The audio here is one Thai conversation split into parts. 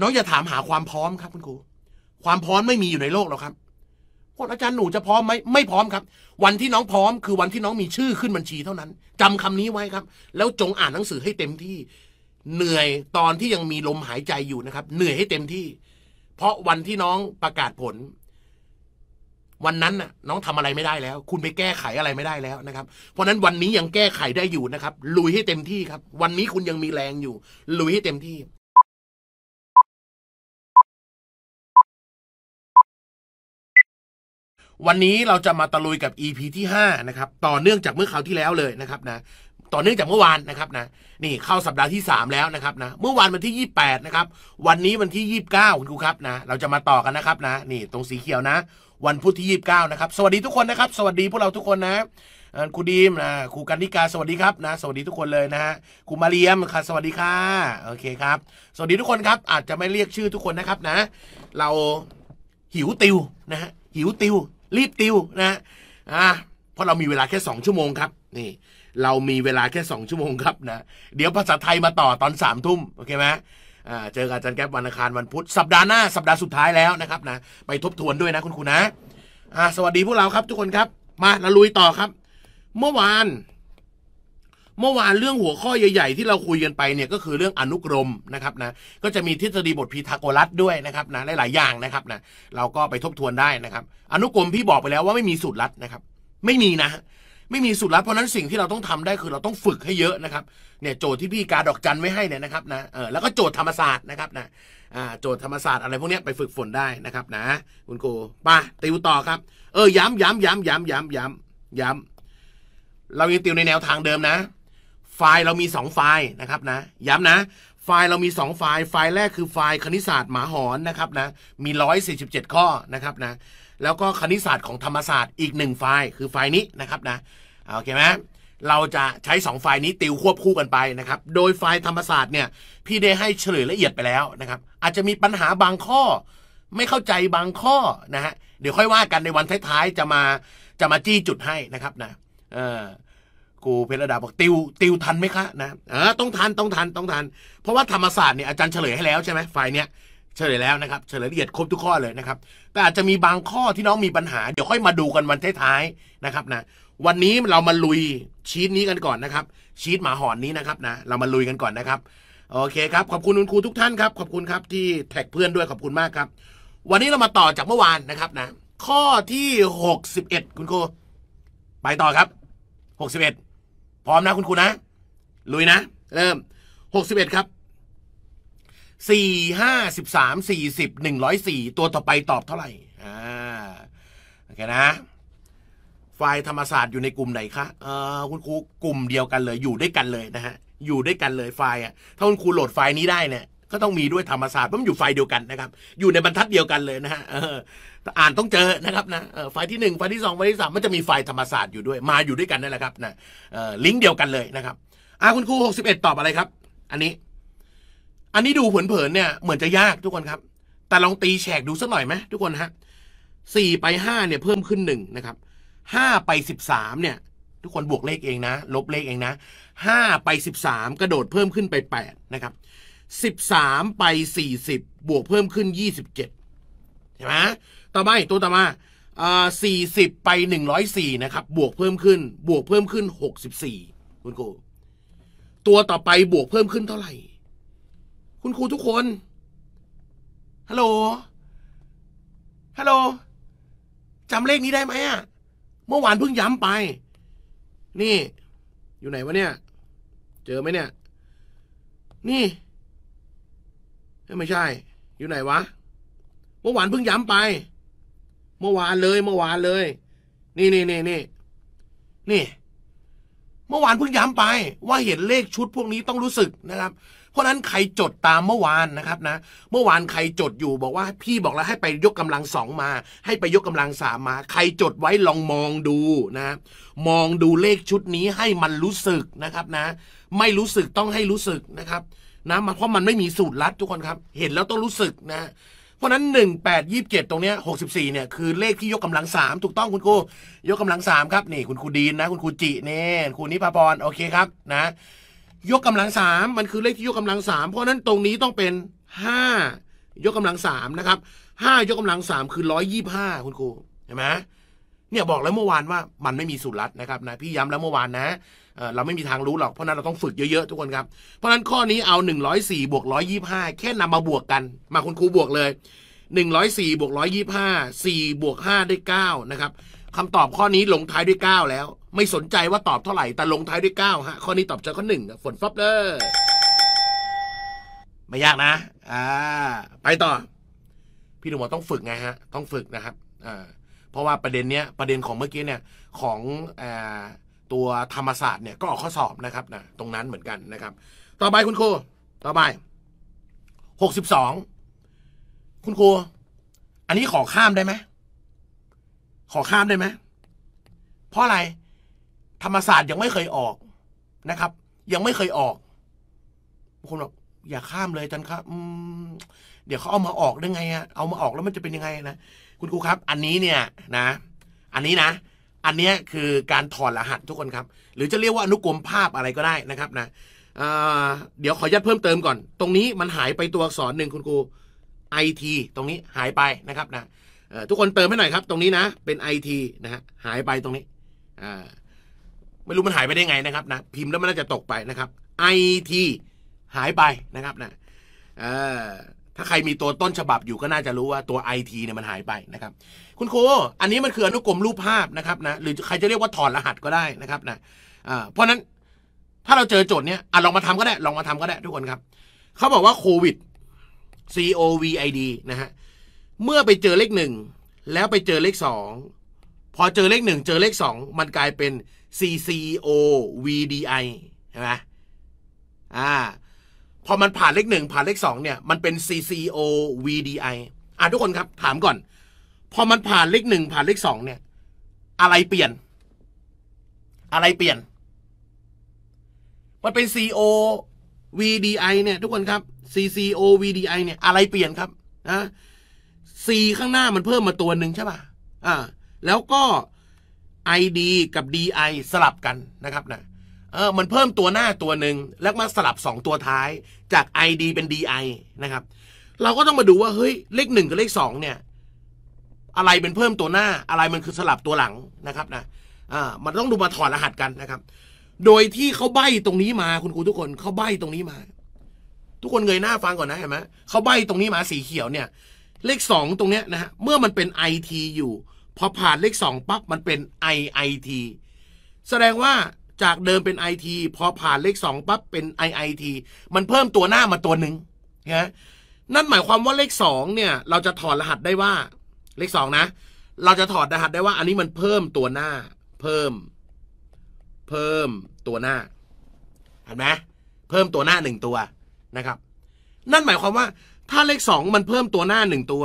น้อง อย่าถามหาความพร้อมครับคุณครู ความพร้อมไม่มีอยู่ในโลกหรอกครับคนอาจารย์หนูจะพร้อมไหมไม่พร้อมครับ วันที่น้องพร้อม คือวันที่น้องมีชื่อขึ้นบัญชีเท่านั้น จำคำนี้ไว้ครับ แล้วจงอ่านหนังสือให้เต็มที่ เหนื่อยตอนที่ยังมีลมหายใจอยู่นะครับ เหนื่อยให้เต็มที่ เพราะวันที่น้องประกาศผล วันนั้นน่ะน้องทำอะไรไม่ได้แล้ว คุณไปแก้ไขอะไรไม่ได้แล้วนะครับ เพราะนั้นวันนี้ยังแก้ไขได้อยู่นะครับลุยให้เต็มที่ครับ วันนี้คุณยังมีแรงอยู่ลุยให้เต็มที่วันนี้เราจะมาตะลุยกับ EP ที่5นะครับต่อเนื่องจากเมื่อคราวที่แล้วเลยนะครับนะต่อเนื่องจากเมื่อวานนะครับนะนี่เข้าสัปดาห์ที่ 3 แล้วนะครับนะเมื่อวานวันที่ 28นะครับวันนี้วันที่ 29คุณครูครับนะเราจะมาต่อกันนะครับนะนี่ตรงสีเขียวนะ วันพุธที่ 29นะครับสวัสดีทุกคนนะครับ สวัสดีพวกเราทุกคนนะครูดีมนะครูกันนิกาสวัสดีครับนะสวัสดีทุกคนเลยนะฮะครูมาเรียมค่ะสวัสดีค่ะโอเคครับสวัสดีทุกคนครับอาจจะไม่เรียกชื่อทุกคนนะครับนะ เราหิวติวนะฮะหิวติวรีบติวนะ อ่าเพราะเรามีเวลาแค่ 2 ชั่วโมงครับ นี่ เรามีเวลาแค่2ชั่วโมงครับนะ เดี๋ยวภาษาไทยมาต่อตอน3ามทุ่มโอเคไหมอ่าเจอกับอาจารย์แก๊ปวันอังคารวันพุธ สัปดาห์หน้าสัปดาห์สุดท้ายแล้วนะครับนะ ไปทบทวนด้วยนะ คุณครูนะ อ่าสวัสดีพวกเราครับทุกคนครับ มาเราลุยต่อครับ เมื่อวานเมื่อวานเรื่องหัวข้อใหญ่ๆ ที่เราคุยกันไปเนี่ยก็คือเรื่องอนุกรมนะครับนะก็จะมีทฤษฎีบทพีทาโกรัสด้วยนะครับนะหลายๆ อย่างนะครับนะเราก็ไปทบทวนได้นะครับ อนุกรม พี่บอกไปแล้วว่าไม่มีสูตรลัดนะครับ ไม่มีนะ ไม่มีสูตรลัดเพราะนั้นสิ่งที่เราต้องทำได้คือเราต้องฝึกให้เยอะนะครับเนี่ยโจทย์ที่พี่กาดอกจันไว้ให้เนี่ยนะครับนะเออแล้วก็โจทย์ธรรมศาสตร์นะครับนะอ่าโจทย์ธรรมศาสตร์อะไรพวกนี้ไปฝึกฝนได้นะครับนะคุณโกป้าติวต่อครับเออย้ำย้ำย้ำย้ำย้ำย้ำย้ำเรายังติวในแนวทางเดิมนะไฟล์เรามี 2 ไฟล์นะครับนะ ย้ำนะ ไฟล์เรามี 2 ไฟล์ไฟล์แรกคือไฟล์คณิตศาสตร์หมาหอนนะครับนะมี 147 ข้อนะครับนะ แล้วก็คณิตศาสตร์ของธรรมศาสตร์อีก 1 ไฟล์ คือไฟล์นี้นะครับนะโอเคไหมเราจะใช้ 2 ไฟล์นี้ติวควบคู่กันไปนะครับ โดยไฟล์ธรรมศาสตร์เนี่ยพี่ได้ให้เฉลยละเอียดไปแล้วนะครับ อาจจะมีปัญหาบางข้อ ไม่เข้าใจบางข้อนะฮะเดี๋ยวค่อยว่ากันในวันท้ายๆจะมาจะมาจี้จุดให้นะครับนะ เออครูเพชรดาบอกติวติวทันไหมคะนะเออต้องทันต้องทันต้องทันเพราะว่าธรรมศาสตร์เนี่ยอาจารย์เฉลยให้แล้วใช่ไหมไฟเนี้ยเฉลยแล้วนะครับเฉลยละเอียดครบทุกข้อเลยนะครับแต่อาจจะมีบางข้อที่น้องมีปัญหา เดี๋ยวค่อยมาดูกันวันท้ายๆนะครับนะวันนี้เรามาลุยชีตนี้กันก่อนนะครับชีตหมาหอนนี้นะครับนะเรามาลุยกันก่อนนะครับโอเคครับขอบคุณคุณครูทุกท่านครับขอบคุณครับที่แท็กเพื่อนด้วยขอบคุณมากครับ วันนี้เรามาต่อจากเมื่อวานนะครับนะข้อที่หกสิบเอ็ดคุณครูไปต่อครับหก็ดพร้อมนะคุณครูนะ ลุยนะเริ่มหกสิบเอ็ดครับสี่ห้าสิบสามสี่สิบหนึ่งร้อยสี่ตัวต่อไปตอบเท่าไหร่อ่าโอเคนะฝ่ายธรรมศาสตร์อยู่ในกลุ่มไหนคะเออคุณครูกลุ่มเดียวกันเลยอยู่ด้วยกันเลยนะฮะ อยู่ด้วยกันเลยไฟล์อ่ะ ถ้าคุณครูโหลดไฟล์นี้ได้เนี่ยก็ต้องมีด้วยธรรมศาสตร์เพราะมันอยู่ไฟเดียวกันนะครับ อยู่ในบรรทัดเดียวกันเลยนะฮะอ่านต้องเจอนะครับนะไฟที่หนึ่งไฟที่สองไฟที่สามันจะมีไฟธรรมศาสตร์อยู่ด้วยมาอยู่ด้วยกันนั่นแหละครับนะลิงก์เดียวกันเลยนะครับอ่าคุณครูหกสิบเอ็ดตอบอะไรครับ อันนี้ อันนี้ดูเผินๆเนี่ย เหมือนจะยากทุกคนครับแต่ลองตีแฉกดูสักหน่อยไหมทุกคนฮะสี่ไปห้าเนี่ยเพิ่มขึ้นหนึ่งนะครับห้าไปสิบสามเนี่ย ทุกคนบวกเลขเองนะลบเลขเองนะห้าไปสิบสามกระโดดเพิ่มขึ้นไปแปดนะครับ13 ไป 40 บวกเพิ่มขึ้น 27 ใช่ไหมต่อมาตัวต่อมาสี่สิบไปหนึ่งร้อยสี่นะครับ บวกเพิ่มขึ้น บวกเพิ่มขึ้นหกสิบสี่คุณครูตัวต่อไปบวกเพิ่มขึ้นเท่าไหร่ คุณครูทุกคนฮัลโหลฮัลโหลจำเลขนี้ได้ไหมอะเมื่อวานเพิ่งย้ำไป นี่ อยู่ไหนวะเนี่ย เจอไหมเนี่ย นี่ไม่ใช่ อยู่ไหนวะ เมื่อวานเพิ่งย้ำไป เมื่อวานเลย เมื่อวานเลย นี่นี่นี่นี่ นี่ เมื่อวานเพิ่งย้ำไป ว่าเห็นเลขชุดพวกนี้ต้องรู้สึกนะครับ เพราะนั้นใครจดตามเมื่อวานนะครับนะ เมื่อวานใครจดอยู่ บอกว่า พี่บอกแล้วให้ไปยกกำลังสองมา ให้ไปยกกำลังสามมา ใครจดไว้ลองมองดูนะ มองดูเลขชุดนี้ให้มันรู้สึกนะครับนะ ไม่รู้สึกต้องให้รู้สึกนะครับนะมันเพราะมันไม่มีสูตรลัดทุกคนครับเห็นแล้วต้องรู้สึกนะเพราะนั้น 1 8 27 ตรงเนี้ย64เนี่ยคือเลขที่ยกกำลังสามถูกต้องคุณครูยกกำลังสามครับนี่ คุณครูดีนนะ คุณครูจิเนี่ยคุณนิพพรโอเคครับนะยกกำลังสามมันคือเลขที่ยกกำลังสามเพราะนั้นตรงนี้ต้องเป็น 5 ยกกำลังสามนะครับ5ยกกำลังสามคือ 125คุณครูเห็นไหมเนี่ยบอกแล้วเมื่อวานว่ามันไม่มีสูตรลัดนะครับนะพี่ย้ำแล้วเมื่อวานนะเราไม่มีทางรู้หรอก เพราะนั้นเราต้องฝึกเยอะๆ ทุกคนครับ เพราะนั้นข้อนี้เอา104บวก125แค่นำมาบวกกัน มาคุณครูบวกเลย104บวก125 4บวก5ได้9นะครับคำตอบข้อนี้ลงท้ายด้วย9แล้ว ไม่สนใจว่าตอบเท่าไหร่ แต่ลงท้ายด้วย9ฮะข้อนี้ตอบจอข้อหนึ่งฝนฟับเลยไม่ยากนะอ่าไปต่อพี่หนุ่มต้องฝึกไงฮะต้องฝึกนะครับอ่าเพราะว่าประเด็นเนี้ย ประเด็นของเมื่อกี้เนี่ย ของอ่าตัวธรรมศาสตร์เนี่ยก็ออกข้อสอบนะครับนะตรงนั้นเหมือนกันนะครับ ต่อไปคุณครูต่อไปหกสิบสองคุณครูอันนี้ขอข้ามได้ไหมขอข้ามได้ไหมเพราะอะไร ธรรมศาสตร์ยังไม่เคยออกนะครับ ยังไม่เคยออกคนบอกอย่าข้ามเลยจันครับเดี๋ยวเขาเอามาออกได้ไงอะเอามาออกแล้วมันจะเป็นยังไง นะคุณครูครับ อันนี้เนี่ย นะอันนี้นะอันนี้คือการถอดรหัสทุกคนครับหรือจะเรียกว่าอนุกรมภาพอะไรก็ได้นะครับนะเดี๋ยวขอยัดเพิ่มเติมก่อน ตรงนี้มันหายไปตัวอักษรหนึ่งคุณครูไทีตรงนี้หายไปนะครับนะทุกคนเติมให้หน่อยครับตรงนี้นะเป็น IT นะฮะหายไปตรงนี้ไม่รู้มันหายไปได้ไงนะครับนะพิมพ์แล้วมันน่าจะตกไปนะครับ IT หายไปนะครับนะถ้าใครมีตัวต้นฉบับอยู่ก็น่าจะรู้ว่าตัว IT เนี่ยมันหายไปนะครับ คุณครูอันนี้มันคืออนุกรมรูปภาพนะครับนะหรือใครจะเรียกว่าถอดรหัสก็ได้นะครับนะเพราะนั้น ถ้าเราเจอโจทย์เนี้ยอลองมาทำก็ได้ลองมาทำก็ได้ ทุกคนครับเขาบอกว่าโควิด C O V I D นะฮะเมื่อไปเจอเลขหนึ่งแล้วไปเจอเลขสองพอเจอเลขหนึ่งเจอเลขสองมันกลายเป็น C C O V D I ใช่ไหมอ่าพอมันผ่านเลขหนึ่งผ่านเลขสองเนี่ยมันเป็น CCO VDI อ่ะทุกคนครับ ถามก่อน พอมันผ่านเลขหนึ่งผ่านเลขสองเนี่ย อะไรเปลี่ยน อะไรเปลี่ยน มันเป็น CO VDI เนี่ย ทุกคนครับ CCO VDI เนี่ย อะไรเปลี่ยนครับนะ C ข้างหน้ามันเพิ่มมาตัวหนึ่งใช่ป่ะอ่า แล้วก็ ID กับ DI สลับกันนะครับนะเออมันเพิ่มตัวหน้าตัวหนึ่งแล้วมาสลับ2ตัวท้ายจาก ID เป็น DI นะครับ เราก็ต้องมาดูว่าเฮ้ยเลขหนึ่งกับเลข2เนี่ย อะไรเป็นเพิ่มตัวหน้าอะไรมันคือสลับตัวหลังนะครับนะอ่ามันต้องดูมาถอดรหัสกันนะครับ โดยที่เขาใบ้ตรงนี้มาคุณครูทุกคนเขาใบ้ตรงนี้มา ทุกคนเงยหน้าฟังก่อนนะเห็นไหมเขาใบ้ตรงนี้มาสีเขียวเนี่ย เลขสองตรงเนี้ยนะฮะเมื่อมันเป็น IT อยู่พอผ่านเลขสองปั๊บมันเป็น IIT แสดงว่าจากเดิมเป็น IT พอผ่านเลขสองปั๊บเป็น IIT มันเพิ่มตัวหน้ามาตัวหนึ่งนะนั่นหมายความว่าเลขสองเนี่ย เราจะถอดรหัสได้ว่า เลขสองนะเราจะถอดรหัสได้ว่า อันนี้มันเพิ่มตัวหน้า เพิ่ม เพิ่มตัวหน้าเห็นไหมเพิ่มตัวหน้าหนึ่งตัวนะครับ นั่นหมายความว่าถ้าเลขสองมันเพิ่มตัวหน้าหนึ่งตัว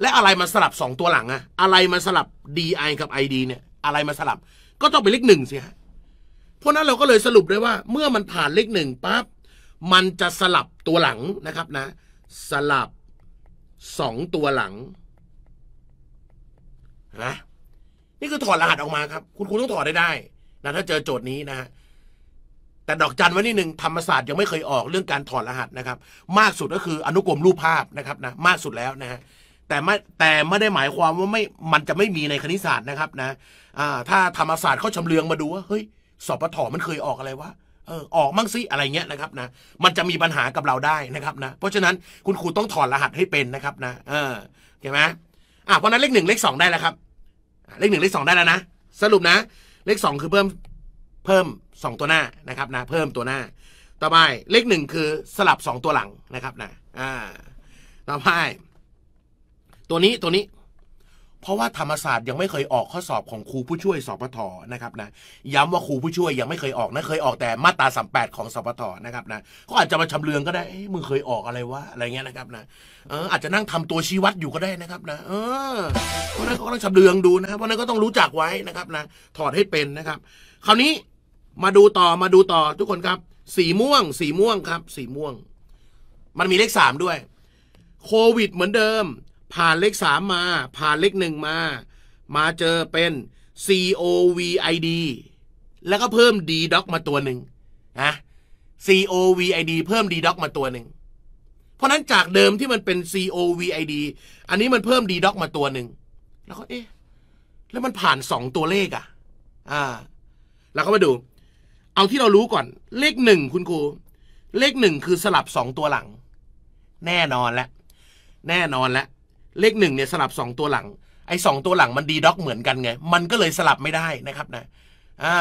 และอะไรมาสลับสองตัวหลังอะอะไรมาสลับ DI กับ ID เนี่ย อะไรมาสลับก็ต้องเป็นเลขหนึ่งสิฮะเพราะนั้นเราก็เลยสรุปได้ว่า เมื่อมันผ่านเลขหนึ่งปั๊บมันจะสลับตัวหลังนะครับนะ สลับสองตัวหลังนะนี่คือถอดรหัสออกมาครับ คุณครูต้องถอดได้ ได้นะถ้าเจอโจทย์นี้นะฮะแต่ดอกจันไว้นิดหนึ่งธรรมศาสตร์ยังไม่เคย ออก เรื่องการถอดรหัสนะครับ มากสุดก็คืออนุกรมรูปภาพนะครับนะมาก สุดแล้วนะฮะแต่ไม่แต่ไม่ได้หมายความว่าไม่มันจะไม่มีในคณิตศาสตร์นะครับนะอ่าถ้าธรรมศาสตร์เขาชำเลืองมาดูว่าเฮ้ยสปทมันเคยออกอะไรวะ เออ ออกมั่งซิอะไรเงี้ยนะครับ นะ มันจะมีปัญหากับเราได้นะครับนะเพราะฉะนั้นคุณครูต้องถอดรหัสให้เป็นนะครับ นะเออเข้าไหมอ่ะเพราะนั้นเลขหนึ่งเลขสองได้แล้วครับเลขหนึ่งเลขสองได้แล้วนะ สรุปนะ เลขสองคือเพิ่มเพิ่มสองตัวหน้านะครับนะเพิ่มตัวหน้า ต่อไปเลขหนึ่งคือสลับสองตัวหลังนะครับ นะอ่าต่อไปตัวนี้ตัวนี้เพราะว่าธรรมศาสตร์ยังไม่เคยออกข้อสอบของครูผู้ช่วยสปทนะครับ นะย้ำว่าครูผู้ช่วยยังไม่เคยออกนะเคยออกแต่มาตราสามแปดของสปทนะครับนะก็อาจจะมาชำเลืองก็ได้มึงเคยออกอะไรวะอะไรเงี้ยนะครับนะเอออาจจะนั่งทำตัวชี้วัดอยู่ก็ได้นะครับ นะเออเพราะนั้นก็ต้องชำเลืองดูนะครับเพราะะนั้นก็ต้องรู้จักไว้นะครับนะถอดให้เป็นนะครับ คราวนี้มาดูต่อมาดูต่อทุกคนครับ สีม่วง สีม่วงครับ สีม่วง มันมีเลขสามด้วย โควิดเหมือนเดิมผ่านเลขสามมา ผ่านเลขหนึ่งมา มาเจอเป็น COVID แล้วก็เพิ่ม d d o c มาตัวหนึ่งนะ COVID เพิ่ม d d o c มาตัวหนึ่งเพราะนั้นจากเดิมที่มันเป็น COVID อันนี้มันเพิ่ม d d o c มาตัวหนึ่งแล้วก็เอ๊ะแล้วมันผ่านสองตัวเลขอ่ะ อ่าแล้วก็มาดู เอาที่เรารู้ก่อน เลขหนึ่งคุณครูเลขหนึ่งคือสลับสองตัวหลัง แน่นอนแล้วแน่นอนแล้วเลขหนึ่งเนี่ยสลับสองตัวหลัง ไอ้สองตัวหลังมันดีด็อก เหมือนกันไงมันก็เลยสลับไม่ได้นะครับนะอ่า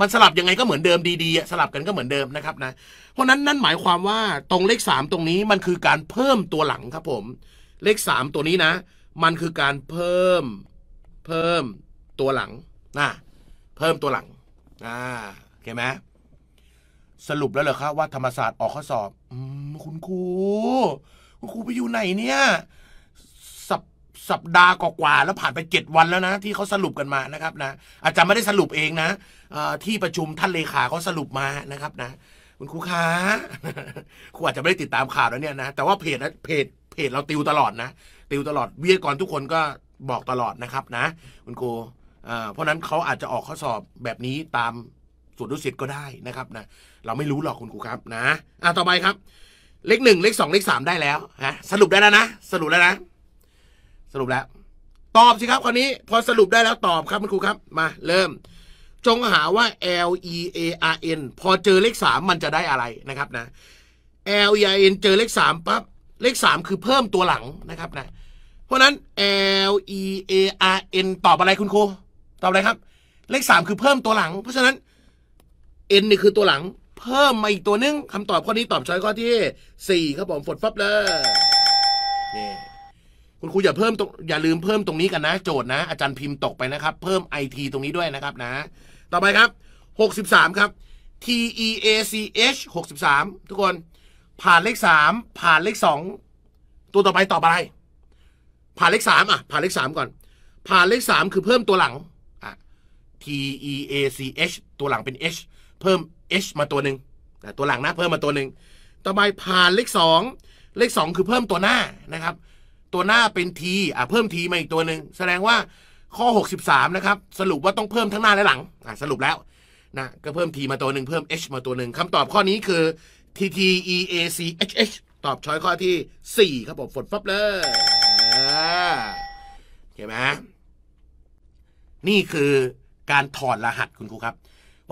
มันสลับยังไงก็เหมือนเดิมดีๆสลับกันก็เหมือนเดิมนะครับ นะเพราะนั้นนั่นหมายความว่าตรงเลขสามตรงนี้มันคือการเพิ่มตัวหลังครับ ผม เลขสามตัวนี้นะ มันคือการเพิ่ม เพิ่มตัวหลัง นะ เพิ่มตัวหลัง อ่าเข้าไหมสรุปแล้วเหรอครับ ว่าธรรมศาสตร์ออกข้อสอบอืมคุณครูคุณครูไปอยู่ไหนเนี่ยสัปดาห์กว่าๆแล้วผ่านไปเจ็ดวันแล้วนะที่เขาสรุปกันมานะครับนะอาจารย์ไม่ได้สรุปเองนะ ที่ประชุมท่านเลขาเขาสรุปมานะครับนะคุณครูคะครูอาจจะไม่ได้ติดตามข่าวแล้วเนี่ยนะแต่ว่าเพจเพจเพจเราติวตลอดนะติวตลอดเวียกรทุกคนก็บอกตลอดนะครับนะคุณครูเพราะนั้นเขาอาจจะออกข้อสอบแบบนี้ตามสูตรดุสิตก็ได้นะครับนะเราไม่รู้หรอกคุณครูครับนะอ่ะต่อไปครับ เลขหนึ่งเลขสองเลขสามได้แล้วฮะสรุปได้แล้วนะ สรุปแล้วนะสรุปแล้ว ตอบสิครับคราวนี้ พอสรุปได้แล้วตอบครับ คุณครูครับ มา เริ่ม จงหาว่า L E A R N พอเจอเลขสามมันจะได้อะไรนะครับนะ L E A R N เจอเลขสามปั๊บเลขสามคือเพิ่มตัวหลังนะครับนะเพราะนั้น L E A R N ตอบอะไรคุณครูตอบอะไรครับ เลขสามคือเพิ่มตัวหลัง เพราะฉะนั้น N นี่คือตัวหลัง เพิ่มมาอีกตัวนึงคำตอบข้อนี้ตอบช้อยข้อที่สี่ครับผมฝดฟับเลยนี่คุณครูอย่าเพิ่มตรงอย่าลืมเพิ่มตรงนี้กันนะ โจทย์นะอาจารย์พิมพ์ตกไปนะครับ เพิ่มไอทีตรงนี้ด้วยนะครับนะ ต่อไปครับ63ครับ T E A C H 63 ทุกคน ผ่านเลข3ผ่านเลข2 ตัวต่อไปต่อไปผ่านเลข3อ่ะผ่านเลข3ก่อนผ่านเลข3คือเพิ่มตัวหลังอ่ะ T E A C H ตัวหลังเป็น H เพิ่ม H มาตัวหนึ่งตัวหลังนะเพิ่มมาตัวหนึ่งต่อไปผ่านเลข2 เลข 2 คือเพิ่มตัวหน้านะครับตัวหน้าเป็นทีอ่ะเพิ่มทีมาอีกตัวหนึ่งแสดงว่าข้อ 63นะครับสรุปว่าต้องเพิ่มทั้งหน้าและหลัง อ่ะสรุปแล้วนะก็เพิ่มทีมาตัวหนึ่งเพิ่ม h มาตัวหนึ่งคำตอบข้อนี้คือ t t e a c h h ตอบช้อยข้อที่ 4 ครับ ผมฝนปั๊บเลยเห็นไหมนี่คือการถอดรหัสคุณครูครับ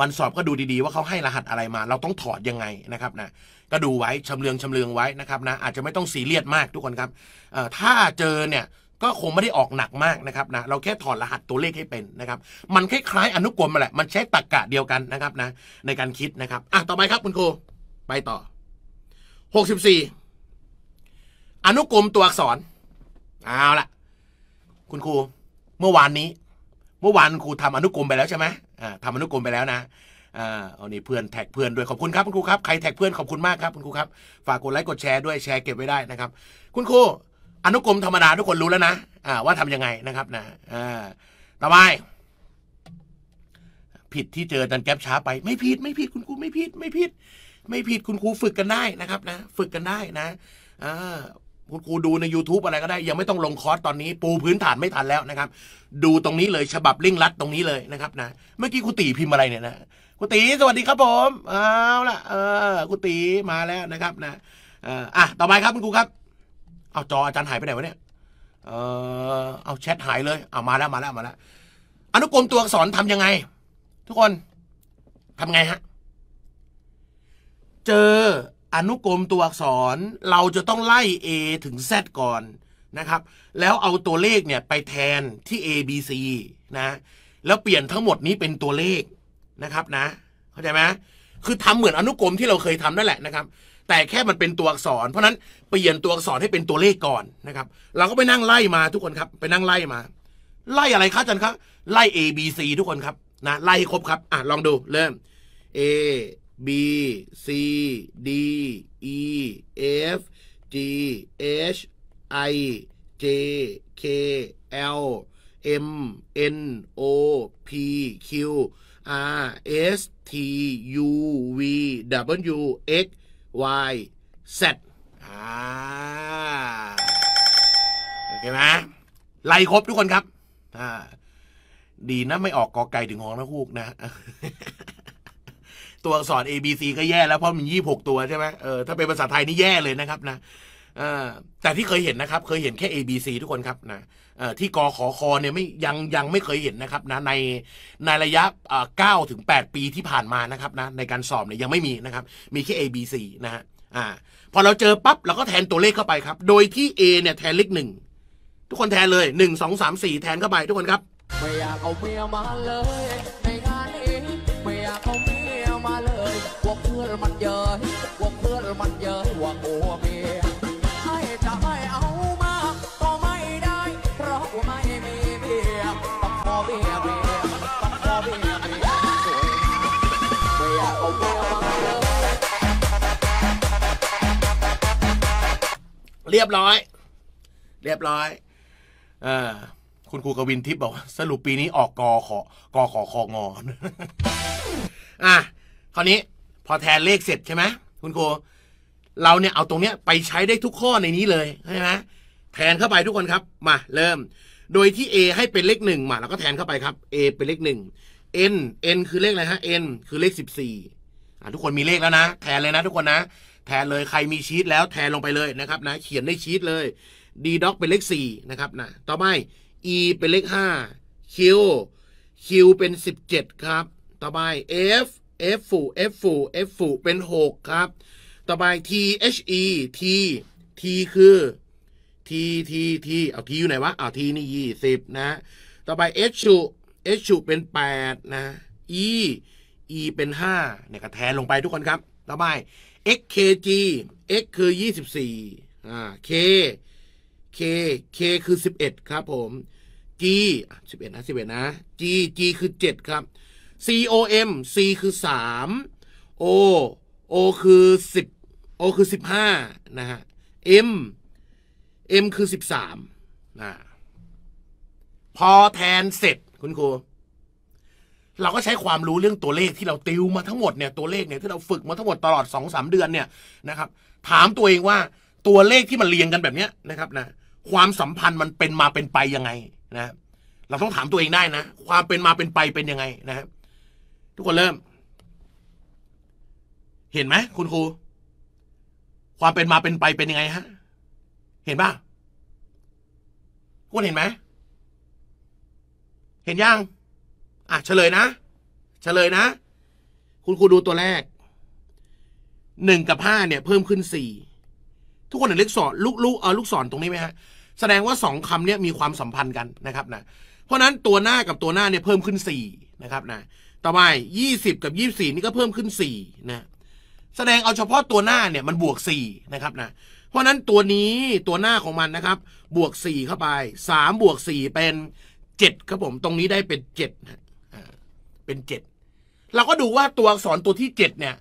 วันสอบก็ดูดีๆ ว่าเขาให้รหัสอะไรมา เราต้องถอดยังไงนะครับนะก็ดูไว้ชำเลืองชำเลืองไว้นะครับนะ อาจจะไม่ต้องซีเรียสมากทุกคนครับถ้าเจอเนี่ยก็คงไม่ได้ออกหนักมากนะครับนะ เราแค่ถอดรหัสตัวเลขให้เป็นนะครับ มันคล้ายๆอนุกรมมาแหละมันใช้ตรรกกะเดียวกันนะครับนะ ในการคิดนะครับอ่ะต่อไปครับคุณครู ไปต่อ64อนุกรมตัวอักษร เอาละคุณครูเมื่อวานนี้ เมื่อวานครูทำอนุกรมไปแล้วใช่ไหมอ่าทำอนุกรมไปแล้วนะอ่าเอานี่เพื่อนแท็กเพื่อนด้วยขอบคุณครับคุณครูครับ ใครแท็กเพื่อนขอบคุณมากครับคุณครูครับ ฝากกดไลค์กดแชร์ด้วยแชร์เก็บไว้ได้นะครับ คุณครู อนุกรมธรรมดาทุกคนรู้แล้วนะ อ่า ว่าทํำยังไงนะครับ นะอ่าต่อไป ผิดที่เจอดันแก๊ปช้าไป ไม่ผิดไม่ผิดคุณครูไม่ผิด ไม่ผิด ไม่ผิดคุณครูฝึกกันได้นะครับ นะ ฝึกกันได้นะอ่าคุณครูดูใน YouTube อะไรก็ได้ ยังไม่ต้องลงคอร์สตอนนี้ ปูพื้นฐานไม่ทันแล้วนะครับ ดูตรงนี้เลย ฉบับเร่งรัดตรงนี้เลยนะครับ นะเมื่อกี้คุณตีพิมพ์อะไรเนี่ยนะคุณตีสวัสดีครับผมเอาละเออคุณตีมาแล้วนะครับ นะอ่ะต่อไปครับคุณครูครับเอาจออาจารย์หายไปไหนวะเนี่ยเออเอาแชทหายเลยเอามาแล้วมาแล้วมาแล้วอนุกรมตัวอักษรทํำยังไง ทุกคนทำไงฮะเจออนุกรมตัวอักษรเราจะต้องไล่ A ถึง Z ก่อนนะครับ แล้วเอาตัวเลขเนี่ยไปแทนที่ A B C นะแล้วเปลี่ยนทั้งหมดนี้เป็นตัวเลขนะครับนะเข้าใจไหมคือทำเหมือนอนุกรมที่เราเคยทำนั่นแหละนะครับ แต่แค่มันเป็นตัวอักษรเพราะนั้นเปลี่ยนตัวอักษรให้เป็นตัวเลขก่อนนะครับ เราก็ไปนั่งไล่มาทุกคนครับ ไปนั่งไล่มา ไล่อะไรครับอาจารย์ครับ ไล่ A B C ทุกคนครับนะ ไล่ครบครับ อ่ะลองดูเริ่ม A B C D E F G H I J K L M N O P Q R S T U V W X Y Z อ่าโอเคไหมไล่ครบทุกคนครับอ่าดีนะไม่ออกกอไก่ถึงหองนะคูกนะตัวอักษร A B C ก็แย่แล้วเพราะมันยี่หกตัวใช่ไหมเออ ถ้าเป็นภาษาไทยนี่แย่เลยนะครับนะอแต่ที่เคยเห็นนะครับ เคยเห็นแค่ A B C ทุกคนครับนะอที่กอขอคอเนี่ยไม่ยังยังไม่เคยเห็นนะครับนะ ในในระยะเก้าถึงแปดปีที่ผ่านมานะครับนะในการสอบเนี่ยยังไม่มีนะครับ มีแค่ A B C นะฮะ อ่า พอเราเจอปั๊บเราก็แทนตัวเลขเข้าไปครับ โดยที่ A เนี่ยแทนเลขหนึ่ง ทุกคนแทนเลยหนึ่งสองสามสี่แทนเข้าไปทุกคนครับไม่อยากเอาเมียมาเลยเรียบร้อย เรียบร้อย เออคุณครูกวินทิพย์บอก สรุปปีนี้ออกกอขอ กอขอคองออ่ะคราวนี้พอแทนเลขเสร็จใช่ไหมคุณครู เราเนี่ยเอาตรงเนี้ยไปใช้ได้ทุกข้อในนี้เลยใช่ไหมแทนเข้าไปทุกคนครับ มา เริ่ม โดยที่ A ให้เป็นเลขหนึ่งมาเราก็แทนเข้าไปครับ A เป็นเลขหนึ่ง n n คือเลขอะไรฮะ n คือเลขสิบสี่ทุกคนมีเลขแล้วนะแทนเลยนะ ทุกคนนะแทนเลยใครมีชีตแล้วแทนลงไปเลยนะครับนะเขียนในชีตเลย d ็อกเป็นเลข4นะครับนะต่อไป e เป็นเลข5 q q เป็น17 ครับ ต่อไป f f ฟู f ฟู f ฟูเป็น6ครับต่อไป t h e t t คือ t t t เอา t อยู่ไหนวะเอาท t นี่ 20 นะ ต่อไป h u h u เป็น8นะ e e เป็น5เนี่ยก็แทนลงไปทุกคนครับต่อไป xkg x คือ 24อ่า k k k คือ 11 ครับผม g 11 นะ 11 นะ g g คือ 7 ครับ c o m c คือ 3 o o คือ 10 o คือ 15 นะฮะ m m คือ 13นะพอแทนเสร็จคุณครูเราก็ใช้ความรู้เรื่องตัวเลขที่เราติวมาทั้งหมดเนี่ยตัวเลขเนี่ยที่เราฝึกมาทั้งหมดตลอด2อสเดือนเนี่ยนะครับ ถามตัวเองว่าตัวเลขที่มันเรียงกันแบบนี้นะครับนะความสัมพันธ์มันเป็นมาเป็นไปยังไงนะ เราต้องถามตัวเองได้นะความเป็นมาเป็นไปเป็นยังไงนะทุกคนเริ่ม เห็นไหมคุณครูความเป็นมาเป็นไปเป็นยังไงฮะเห็นป่ะคุณเห็นไหมเห็นยังอ่ะเฉลยนะเฉลยนะ คุณครูดูตัวแรกหนึ่งกับห้าเนี่ยเพิ่มขึ้นสี่ทุกคนเห็นเลขสอนลูกลูกเออลูกสอนตรงนี้ไหมฮะแสดงว่าสองคำเนี่ยมีความสัมพันธ์กันนะครับ นะเพราะนั้นตัวหน้ากับตัวหน้าเนี่ยเพิ่มขึ้นสี่นะครับนะต่อไปยี่สิบกับยี่สี่นี่ก็เพิ่มขึ้นสี่นะแสดงเอาเฉพาะตัวหน้าเนี่ย มันบวกสี่นะครับนะเพราะนั้นตัวนี้ตัวหน้าของมันนะครับ บวกสี่เข้าไปสามบวกสี่เป็นเจ็ดครับผม ตรงนี้ได้เป็นเจ็ดนะเป็นเจ็ดเราก็ดูว่าตัวอักษรตัวที่เจ็ดเนี่ย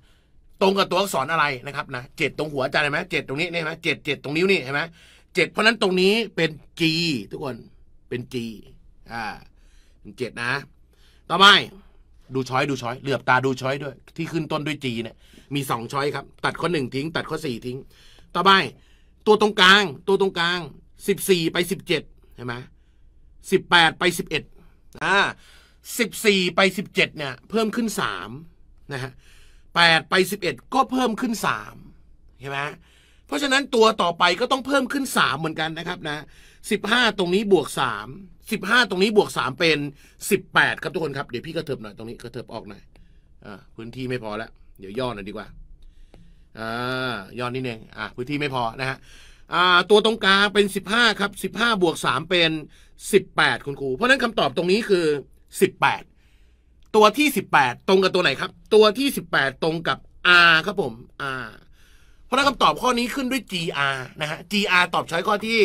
ตรงกับตัวอักษรอะไรนะครับนะเจ็ดตรงหัวใจาเห็นไหมเจ็ดตรงนี้เนี่ยไหมเจ็ดเจ็ดตรงนิ้วนี่เห็นไหมเจ็ดเพราะนั้นตรงนี้เป็นจีทุกคนเป็นจีอ่าเจ็ดนะต่อไปดูช้อยดูช้อยเหลือบตาดูช้อยด้วยที่ขึ้นต้นด้วยจีเนี่ยมีสองช้อยครับ ตัดข้อหนึ่งทิ้งตัดข้อสี่ทิ้งต่อไปตัวตรงกลางตัวตรงกลางสิบสี่ไปสิบเจ็ดเห็นไหมสิบแปดไปสิบเอ็ดอ่าสสิบี่ไปสิบเจ็ดเนี่ย เพิ่มขึ้นสามนะฮะแปดไปสิบเอ็ดก็เพิ่มขึ้นสาเใช่ไหมเพราะฉะนั้นตัวต่อไปก็ต้องเพิ่มขึ้นสามเหมือนกันนะครับ นะสิบห้าตรงนี้บวกสสามิบห้าตรงนี้บวกสามเป็นสิบแปดครับทุกคนครับเดี๋ยวพี่กระเถิบหน่อยตรงนี้กระเถิบออกหน่อยอพื้นที่ไม่พอแล้วเดี๋ยวย่อหน่อยดีกว่าอ่าย่อนิดนึงอ่าพื้นที่ไม่พอนะฮะตัวตรงกลางเป็น 15 ครับ 15บวก3เป็น 18คุณครู เพราะนั้นคำตอบตรงนี้คือสิบแปดตัวที่สิบแปดตรงกับตัวไหนครับ ตัวที่สิบแปดตรงกับ R ครับผม R เพราะนั้นคำตอบข้อนี้ขึ้นด้วย GR นะฮะ GR ตอบใช้ข้อที่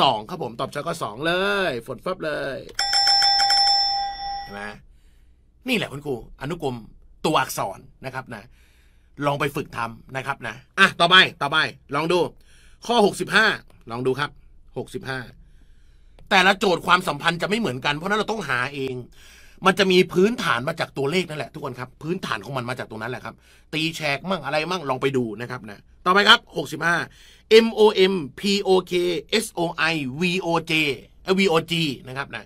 สองครับผม ตอบใช้ข้อสองเลยฝนฟับเลยเห็นไหมนี่แหละคุณครูอนุกรมตัวอักษรนะครับนะลองไปฝึกทำนะครับนะอ่ะต่อไปต่อไปลองดู ข้อหหกสิบ้าลองดูครับหหกสิบ้าแต่ละโจทย์ความสัมพันธ์จะไม่เหมือนกันเพราะนั้นเราต้องหาเอง มันจะมีพื้นฐานมาจากตัวเลขนั่นแหละทุกคนครับ พื้นฐานของมันมาจากตรงนั้นแหละครับ ตีแชกมั่งอะไรมั่งลองไปดูนะครับนะต่อไปครับ 65 M O M P O K S O I V O J V O G นะครับนะ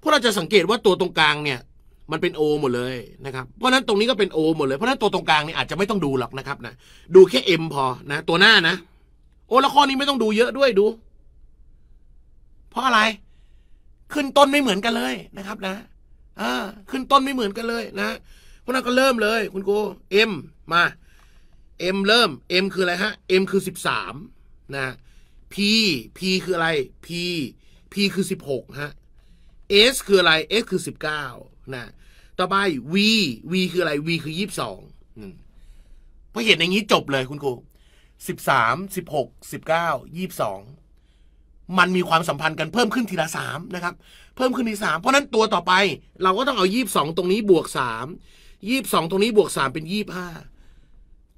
พวกเราจะสังเกตว่าตัวตรงกลางเนี่ย มันเป็น o หมดเลยนะครับ เพราะนั้นตรงนี้ก็เป็น o หมดเลยเพราะนั้นตัวตรงกลางนี่อาจจะไม่ต้องดูหรอกนะครับนะดูแค่ m พอนะ ตัวหน้านะ โอละข้อนี้ไม่ต้องดูเยอะด้วยดูเพราะอะไร ขึ้นต้นไม่เหมือนกันเลยนะครับนะ อ่า ขึ้นต้นไม่เหมือนกันเลยนะพวกนั้นก็เริ่มเลยคุณกูเอ็มมาเอ็มเริ่มเอ็มคืออะไรฮะเอ็มคือสิบสามนะพีพีคืออะไรพีพีคือสิบหกฮะเอสคืออะไรเอสคือสิบเก้านะ ต่อไปวีวีคืออะไรวีคือยี่สิบสองพอเห็นอย่างนี้จบเลยคุณกูสิบสาม สิบหก สิบเก้ายี่สิบสองมันมีความสัมพันธ์กันเพิ่มขึ้นทีละสามนะครับ เพิ่มขึ้นทีสามเพราะนั้นตัวต่อไป เราก็ต้องเอายี่บสองตรงนี้บวกสามยี่บสองตรงนี้บวกสามเป็นยี่บห้า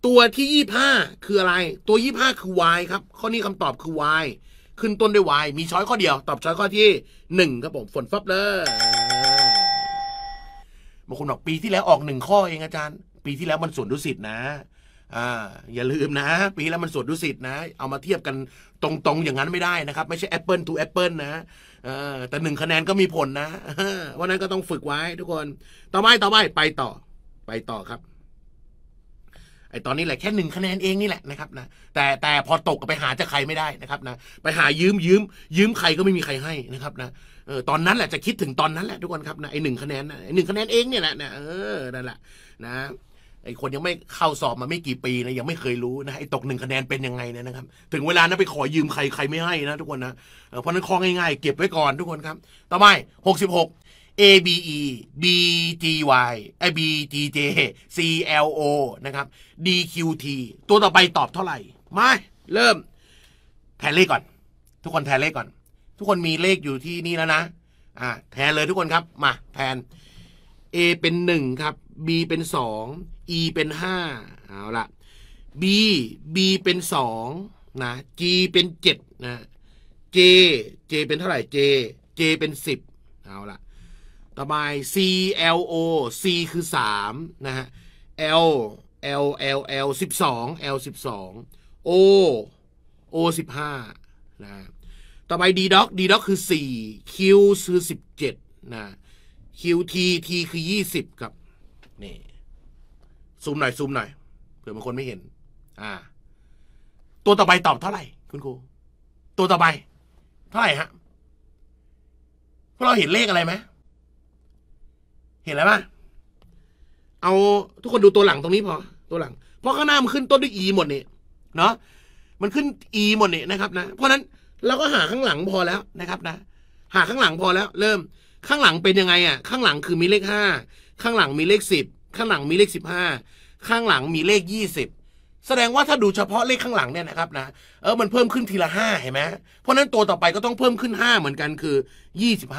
ตัวที่ยี่บห้าคืออะไร ตัวยี่บห้าคือ y ครับ ข้อนี้คำตอบคือ y ขึ้นต้นด้วย y มีช้อยข้อเดียว ตอบช้อยข้อที่หนึ่งครับผมฝนฟับเลยบางคนบอกปีที่แล้วออกหนึ่งข้อเองอาจารย์ ปีที่แล้วมันส่วนดุสิตนะอย่าลืมนะ ปีแล้วมันสวนดุสิตนะ เอามาเทียบกันตรง ๆอย่างนั้นไม่ได้นะครับ ไม่ใช่ Apple to Apple นะลนะแต่หนึ่งคะแนนก็มีผลนะวันนั้นก็ต้องฝึกไว้ ทุกคน ต่อไปต่อไปไปต่อ ไปต่อครับ ไอตอนนี้แหละแค่หนึ่งคะแนนเองนี่แหละนะครับ นะแต่แต่พอตกไปหาจะใครไม่ได้นะครับ นะไปหายืมยืมยืมใครก็ไม่มีใครให้นะครับ นะเออตอนนั้นแหละจะคิดถึงตอนนั้นแหละทุกคนครับนะไอหนึ่งคะแนนไอหนึ่งคะแนนเองเนี่ยแหละ นะเออนั่นแหละนะไอ้คนยังไม่เข้าสอบมาไม่กี่ปีนะยังไม่เคยรู้นะไอ้ตกหนึ่งคะแนนเป็นยังไงเนี่ยนะครับถึงเวลานะไปขอยืมใครใครไม่ให้นะทุกคนนะเพราะนั้นค้องง่ายๆ เก็บไว้ก่อน ทุกคนครับ ต่อไปหกสิบหก A B E B G Y A B G J C L O นะครับ D Q T ตัวต่อไปตอบเท่าไหร่มาเริ่ม แทนเลขก่อน ทุกคนแทนเลขก่อน ทุกคนมีเลขอยู่ที่นี่แล้วนะอ่าแทนเลยทุกคนครับ มาแทน A เป็นหนึ่งครับ B เป็นสอง e เป็นห้าเอาละ b b เป็นสองนะ g เป็นเจ็ดนะ j j เป็นเท่าไหร่ j j เป็นสิบเอาละต่อไป c l o c คือสามนะฮะ l l l l สิบสอง l สิบสอง o o สิบห้านะต่อไป d doc d doc คือสี่ q คือสิบเจ็ดนะ q t t คือยี่สิบกับนี่ซูมหน่อยซูมหน่อยเผื่อบางคนไม่เห็น อ่า ตัวต่อไปตอบเท่าไหร่ คุณครู ตัวต่อไปเท่าไหร่ฮะพวกเราเห็นเลขอะไรไหมเห็นอะไรบ้างเอาทุกคนดูตัวหลังตรงนี้พอ ตัวหลังเพราะข้างหน้ามันขึ้นต้นด้วยอีหมดนี่เนาะมันขึ้นอีหมดนี่นะครับนะเพราะนั้นเราก็หาข้างหลังพอแล้วนะครับ นะ หาข้างหลังพอแล้ว เริ่มข้างหลังเป็นยังไงอ่ะข้างหลังคือมีเลขห้าข้างหลังมีเลขสิบข้างหลัง มีเลขสิบห้าข้างหลังมีเลข 20 แสดงว่าถ้าดูเฉพาะเลขข้างหลังเนี่ยนะครับนะเออมันเพิ่มขึ้นทีละห้าเห็นไหมเพราะนั้นตัวต่อไปก็ต้องเพิ่มขึ้น5เหมือนกันคือ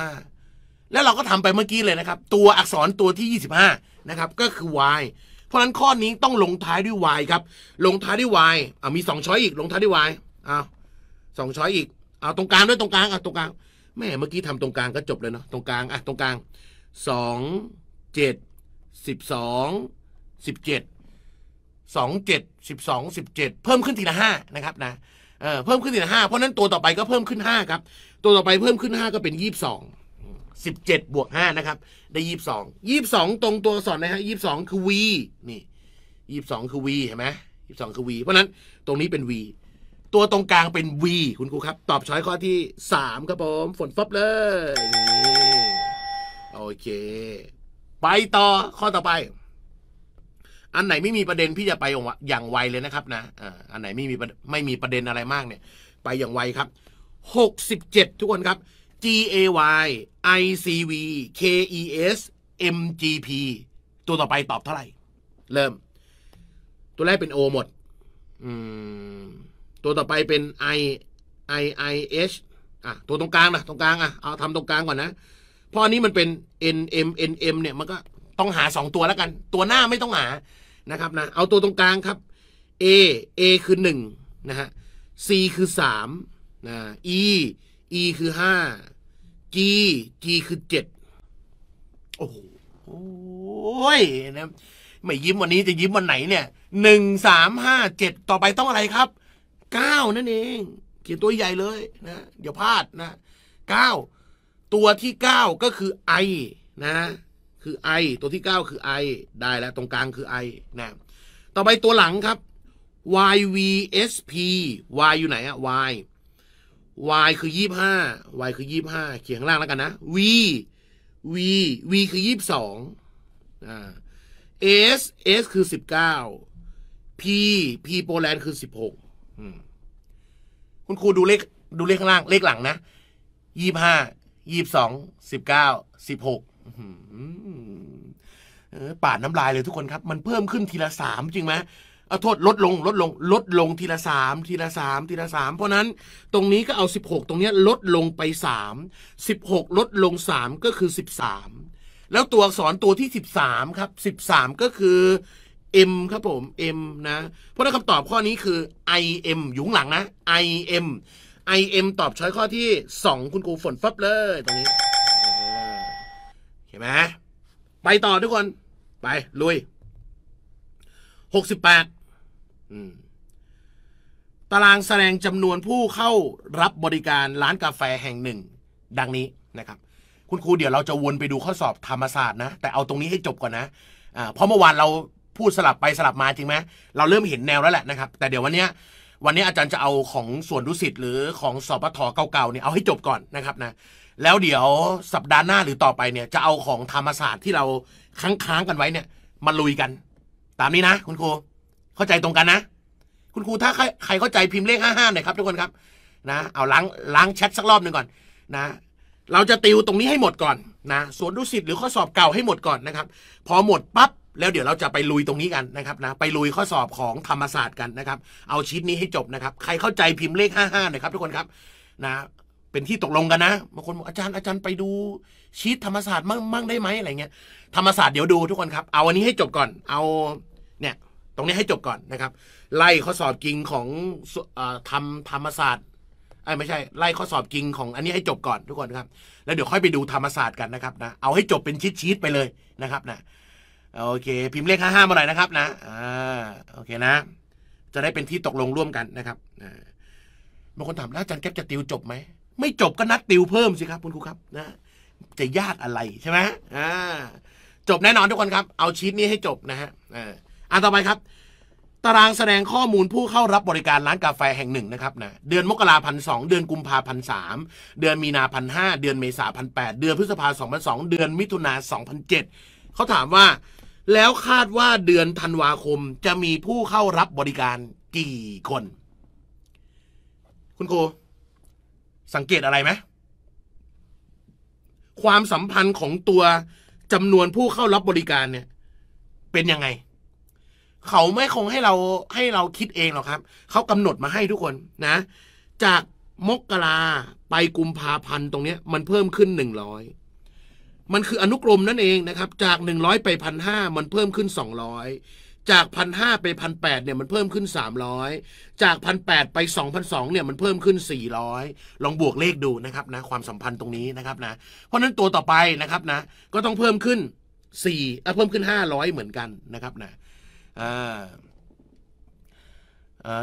25 แล้วเราก็ทำไปเมื่อกี้เลยนะครับ ตัวอักษรตัวที่ 25นะครับ ก็คือ y เพราะนั้นข้อนี้ต้องลงท้ายด้วย y ครับลงท้ายด้วย y อ่ามี2ช้อยอีก ลงท้ายด้วย y อ้าวสองช้อยอีกเอาตรงกลางด้วยตรงกลางอ่ตรงกลางแม่เมื่อกี้ทำตรงกลางก็จบเลยเนาะตรงกลางอ่ะ ตรงกลางสองเจ็ดสิบสองสิบเจ็ดสองเจ็ดสิบสองสิบเจ็ดเพิ่มขึ้นทีละห้านะครับนะเออเพิ่มขึ้นทีละห้าเพราะนั้นตัวต่อไปก็เพิ่มขึ้นห้าครับตัวต่อไปเพิ่มขึ้นห้าก็เป็นยี่สิบสองสิบเจ็ดบวกห้านะครับได้ยี่สิบสองยี่สิบสองตรงตัวสอนนะฮะยี่สิบสองคือวีนี่ยี่สิบสองคือวีเห็นไหมยี่สิบสองคือวีเพราะนั้นตรงนี้เป็นวีตัวตรงกลางเป็น V คุณครูครับ ตอบช้อยข้อที่ 3 ครับผมฝนฟบเลยนี่โอเคไปต่อข้อต่อไปอันไหนไม่มีประเด็นพี่จะไปอย่างไวเลยนะครับ นะ อันไหนไม่มีไม่มีประเด็นอะไรมากเนี่ย ไปอย่างไวครับ67ทุกคนครับ G A Y I C V K E S M G P ตัวต่อไปตอบเท่าไหร่ เริ่ม ตัวแรกเป็น O หมดอืมตัวต่อไปเป็น I I I H อ่ะตัวตรงกลางนะตรงกลางอ่ะเอาทำตรงกลางก่อนนะพออันนี้มันเป็น N M N M เนี่ยมันก็ต้องหาสองตัวแล้วกัน ตัวหน้าไม่ต้องหานะครับนะเอาตัวตรงกลางครับ A A คือ1นะฮะ C คือ3นะ E E คือ5 G G คือ7โอ้โหนะไม่ยิ้มวันนี้จะยิ้มวันไหนเนี่ยหนึ่งสามห้าเจ็ดต่อไปต้องอะไรครับเก้านั่นเองเขียนตัวใหญ่เลยนะ เดี๋ยวพลาดนะเก้าตัวที่เก้าก็คือไอนะคือไอตัวที่ 9 คือไอได้แล้วตรงกลางคือไอนะต่อไปตัวหลังครับ yvsp y อยู่ไหนอะ y y คือ 25 y คือ 25 เขียนข้างล่างแล้วกันนะ v v v คือ 22อ่า s s คือ 19 p p โปแลนด์คือ 16บหกคุณครูดูเลขดูเลขข้างล่างเลขหลังนะ 25 22 19 16ปาดน้ำลายเลยทุกคนครับ มันเพิ่มขึ้นทีละสามจริงไหมเอาโทษ ลดลง ลดลงลดลงทีละสามทีละสามทีละสามเพราะนั้นตรงนี้ก็เอาสิบหกตรงนี้ลดลงไปสามสิบหกลดลงสามก็คือสิบสามแล้วตัวอักษรตัวที่สิบสามครับสิบสามก็คือ M ครับผม M นะ เพราะนั้นคำตอบข้อนี้คือ IM อยู่หลังนะ IM IM ตอบช้อยข้อที่สองคุณครูฝนฟับเลยตรงนี้ห็นไหมไปต่อทุกคน ไป ลุยหกสิบแปดตารางแสดงจำนวนผู้เข้ารับบริการร้านกาแฟแห่งหนึ่ง ดังนี้นะครับ คุณครูเดี๋ยวเราจะวนไปดูข้อสอบธรรมศาสตร์นะแต่เอาตรงนี้ให้จบก่อนนะเพราะเมื่อวานเราพูดสลับไปสลับมาจริงไหมเราเริ่มเห็นแนวแล้วแหละนะครับ แต่เดี๋ยววันนี้วันนี้อาจารย์จะเอาของส่วนดุสิตหรือของสอบปทเก่าๆ เนี่ยเอาให้จบก่อนนะครับนะแล้วเดี๋ยวสัปดาห์หน้าหรือต่อไปเนี่ยจะเอาของธรรมศาสตร์ที่เราค้างค้างกันไว้เนี่ยมาลุยกัน ตามนี้นะ คุณครูเข้าใจตรงกันนะ คุณครูถ้าใครเข้าใจพิมพ์เลขห้าห้าหน่อยครับทุกคนครับนะเอาล้างล้างแชทสักรอบหนึ่งก่อน นะ เราจะติวตรงนี้ให้หมดก่อนนะสวนดุสิตหรือข้อสอบเก่าให้หมดก่อนนะครับ พอหมดปั๊บแล้วเดี๋ยวเราจะไปลุยตรงนี้กันนะครับนะ ไปลุยข้อสอบของธรรมศาสตร์กันนะครับ เอาชีตนี้ให้จบนะครับ ใครเข้าใจพิมพ์เลขหห้า้าหน่อยครับทุกคนครับนะเป็นที่ตกลงกันนะบางคนบอกอาจารย์อาจารย์ไปดูชีตธรรมศาสตร์มั่งมั่งได้ไหมอะไรเงี้ยธรรมศาสตร์เดี๋ยวดูทุกคนครับเอาอันนี้ให้จบก่อน เอาเนี่ยตรงนี้ให้จบก่อนนะครับ ไล่ข้อสอบจริงของทำธรรมศาสตร์ไม่ใช่ ไล่ข้อสอบจริงของอันนี้ให้จบก่อนทุกคนครับแล้วเดี๋ยวค่อยไปดูธรรมศาสตร์กันนะครับนะเอาให้จบเป็นชีตชีตไปเลยนะครับนะโอเคพิมพ์เลขห้าห้ามาหน่อยนะครับนะอ่าโอเคนะ จะได้เป็นที่ตกลงร่วมกันนะครับบางคนถามแล้วอาจารย์แก๊ปจะติวจบไหมไม่จบก็นัดติวเพิ่มสิครับ คุณครูครับ นะจะยากอะไรใช่ไหมอ่าจบแน่นอนทุกคนครับ เอาชีตนี้ให้จบนะฮะอ่าอันต่อไปครับ ตารางแสดงข้อมูลผู้เข้ารับบริการร้านกาแฟแห่งหนึ่งนะครับนะเดือนมกราพันสองเดือนกุมภาพันสามเดือนมีนาพันห้าเดือนเมษาพันแปดเดือนพฤษภาสองพันสองเดือนมิถุนาสองพันเจ็ดเขาถามว่า แล้วคาดว่าเดือนธันวาคมจะมีผู้เข้ารับบริการกี่คน คุณครูสังเกตอะไรไหม ความสัมพันธ์ของตัวจำนวนผู้เข้ารับบริการเนี่ย เป็นยังไง เขาไม่คงให้เราให้เราคิดเองหรอกครับ เขากำหนดมาให้ทุกคนนะ จากมกราไปกุมภาพันธ์ตรงเนี้ย มันเพิ่มขึ้นหนึ่งร้อยมันคืออนุกรมนั่นเองนะครับจากหนึ่งร้อยไปพันห้ามันเพิ่มขึ้นสองร้อยจากพันห้าไปพันแปดเนี่ยมันเพิ่มขึ้นสามร้อยจากพันแปดไปสองพันสองเนี่ยมันเพิ่มขึ้นสี่ร้อยลองบวกเลขดูนะครับนะความสัมพันธ์ตรงนี้นะครับนะ เพราะนั้นตัวต่อไปนะครับนะ ก็ต้องเพิ่มขึ้นสี่เพิ่มขึ้นห้าร้อยเหมือนกันนะครับนะอ่า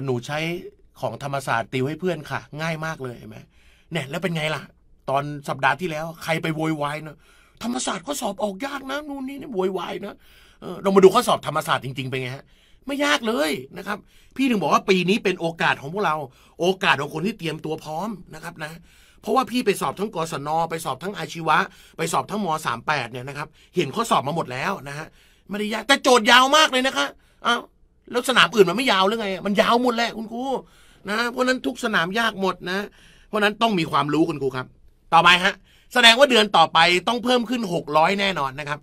หนูใช้ของธรรมศาสตร์ติวให้เพื่อนค่ะ ง่ายมากเลยเห็นไหมเนี่ยแล้วเป็นไงล่ะ ตอนสัปดาห์ที่แล้วใครไปโวยวายเนาะธรรมศาสตร์ก็สอบออกยากนะนู่นนี่นี่โวยวายนะเรามาดูข้อสอบธรรมศาสตร์จริงๆเป็นไงฮะ ไม่ยากเลยนะครับ พี่ถึงบอกว่าปีนี้เป็นโอกาสของพวกเรา โอกาสของคนที่เตรียมตัวพร้อมนะครับนะเพราะว่าพี่ไปสอบทั้งกศนไปสอบทั้งอาชีวะไปสอบทั้งมสามแปดเนี่ยนะครับ เห็นข้อสอบมาหมดแล้วนะฮะไม่ได้ยากแต่โจทย์ยาวมากเลยนะคะอ้าวแล้วสนามอื่นมันไม่ยาวหรือไง มันยาวหมดแหละคุณครูนะ เพราะนั้นทุกสนามยากหมดนะ เพราะนั้นต้องมีความรู้คุณครูครับ ต่อไปฮะแสดงว่าเดือนต่อไปต้องเพิ่มขึ้นหกร้อยแน่นอนนะครับ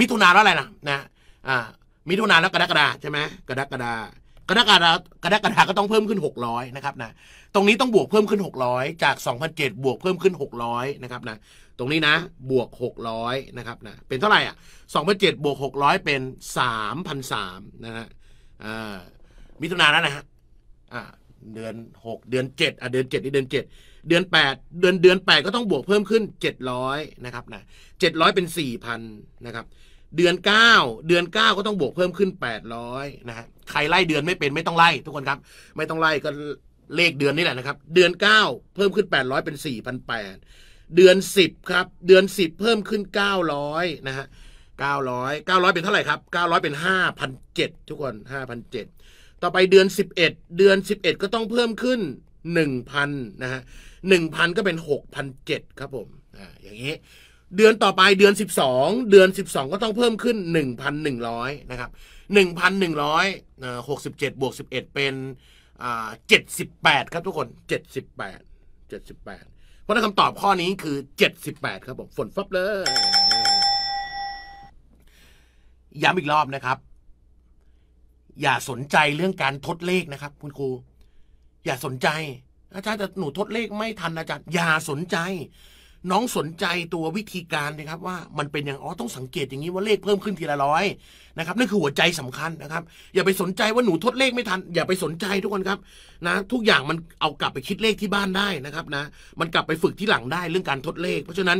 มิถุนาแล้วอะไรนะนะมิถุนาแล้วกรกฎาใช่ไหมกรกฎากรกฎากรกฎาก็ต้องเพิ่มขึ้น600นะครับนะตรงนี้ต้องบวกเพิ่มขึ้น600จาก 2,007 บวกเพิ่มขึ้น600นะครับนะตรงนี้นะบวก600นะครับนะเป็นเท่าไหร่อ่ะ2,007บวก600เป็น3,003นะฮะมิถุนาแล้วนะฮะเดือน 6 เดือน7อ่ะเดือน7นี่เดือน7เดือน 8 เดือนเดือน 8 ก็ต้องบวกเพิ่มขึ้น700 นะครับนะ700 เป็น 4,000นะครับ เดือน 9 เดือน 9ก็ต้องบวกเพิ่มขึ้น800นะฮะ ใครไล่เดือนไม่เป็นไม่ต้องไล่ทุกคนครับ ไม่ต้องไล่ก็เลขเดือนนี่แหละนะครับ เดือน9เพิ่มขึ้น800เป็น4,800เดือน10ครับ เดือน10เพิ่มขึ้น900นะฮะ900 900เป็นเท่าไหร่ครับ900เป็น5,700ทุกคน5,700ต่อไปเดือน11เดือน 11 ก็ต้องเพิ่มขึ้นหนึ่งพันนะฮะหนึ่งพันก็เป็นหกพันเจ็ดครับผม อ่า อย่างนี้ เดือนต่อไปเดือนสิบสองเดือนสิบสองก็ต้องเพิ่มขึ้นหนึ่งพันหนึ่งร้อยนะครับหนึ่งพันหนึ่งร้อยหกสิบเจ็ดบวกสิบเอ็ดเป็นเจ็ดสิบแปดครับทุกคนเจ็ดสิบแปดเจ็ดสิบแปดเพราะนั้นคำตอบข้อนี้คือเจ็ดสิบแปดครับผม ฝนฟับเลยย้ำอีกรอบนะครับ อย่าสนใจเรื่องการทดเลขนะครับ คุณครูอย่าสนใจอาจารย์แต่หนูทดเลขไม่ทันอาจารย์อย่าสนใจ น้องสนใจตัววิธีการนะครับ ว่ามันเป็นอย่างอ๋อต้องสังเกตอย่างนี้ว่าเลขเพิ่มขึ้นทีละร้อยนะครับนั่นคือหัวใจสำคัญนะครับ อย่าไปสนใจว่าหนูทดเลขไม่ทัน อย่าไปสนใจทุกคนครับนะทุกอย่างมันเอากลับไปคิดเลขที่บ้านได้นะครับนะมันกลับไปฝึกที่หลังได้เรื่องการทดเลข เพราะฉะนั้น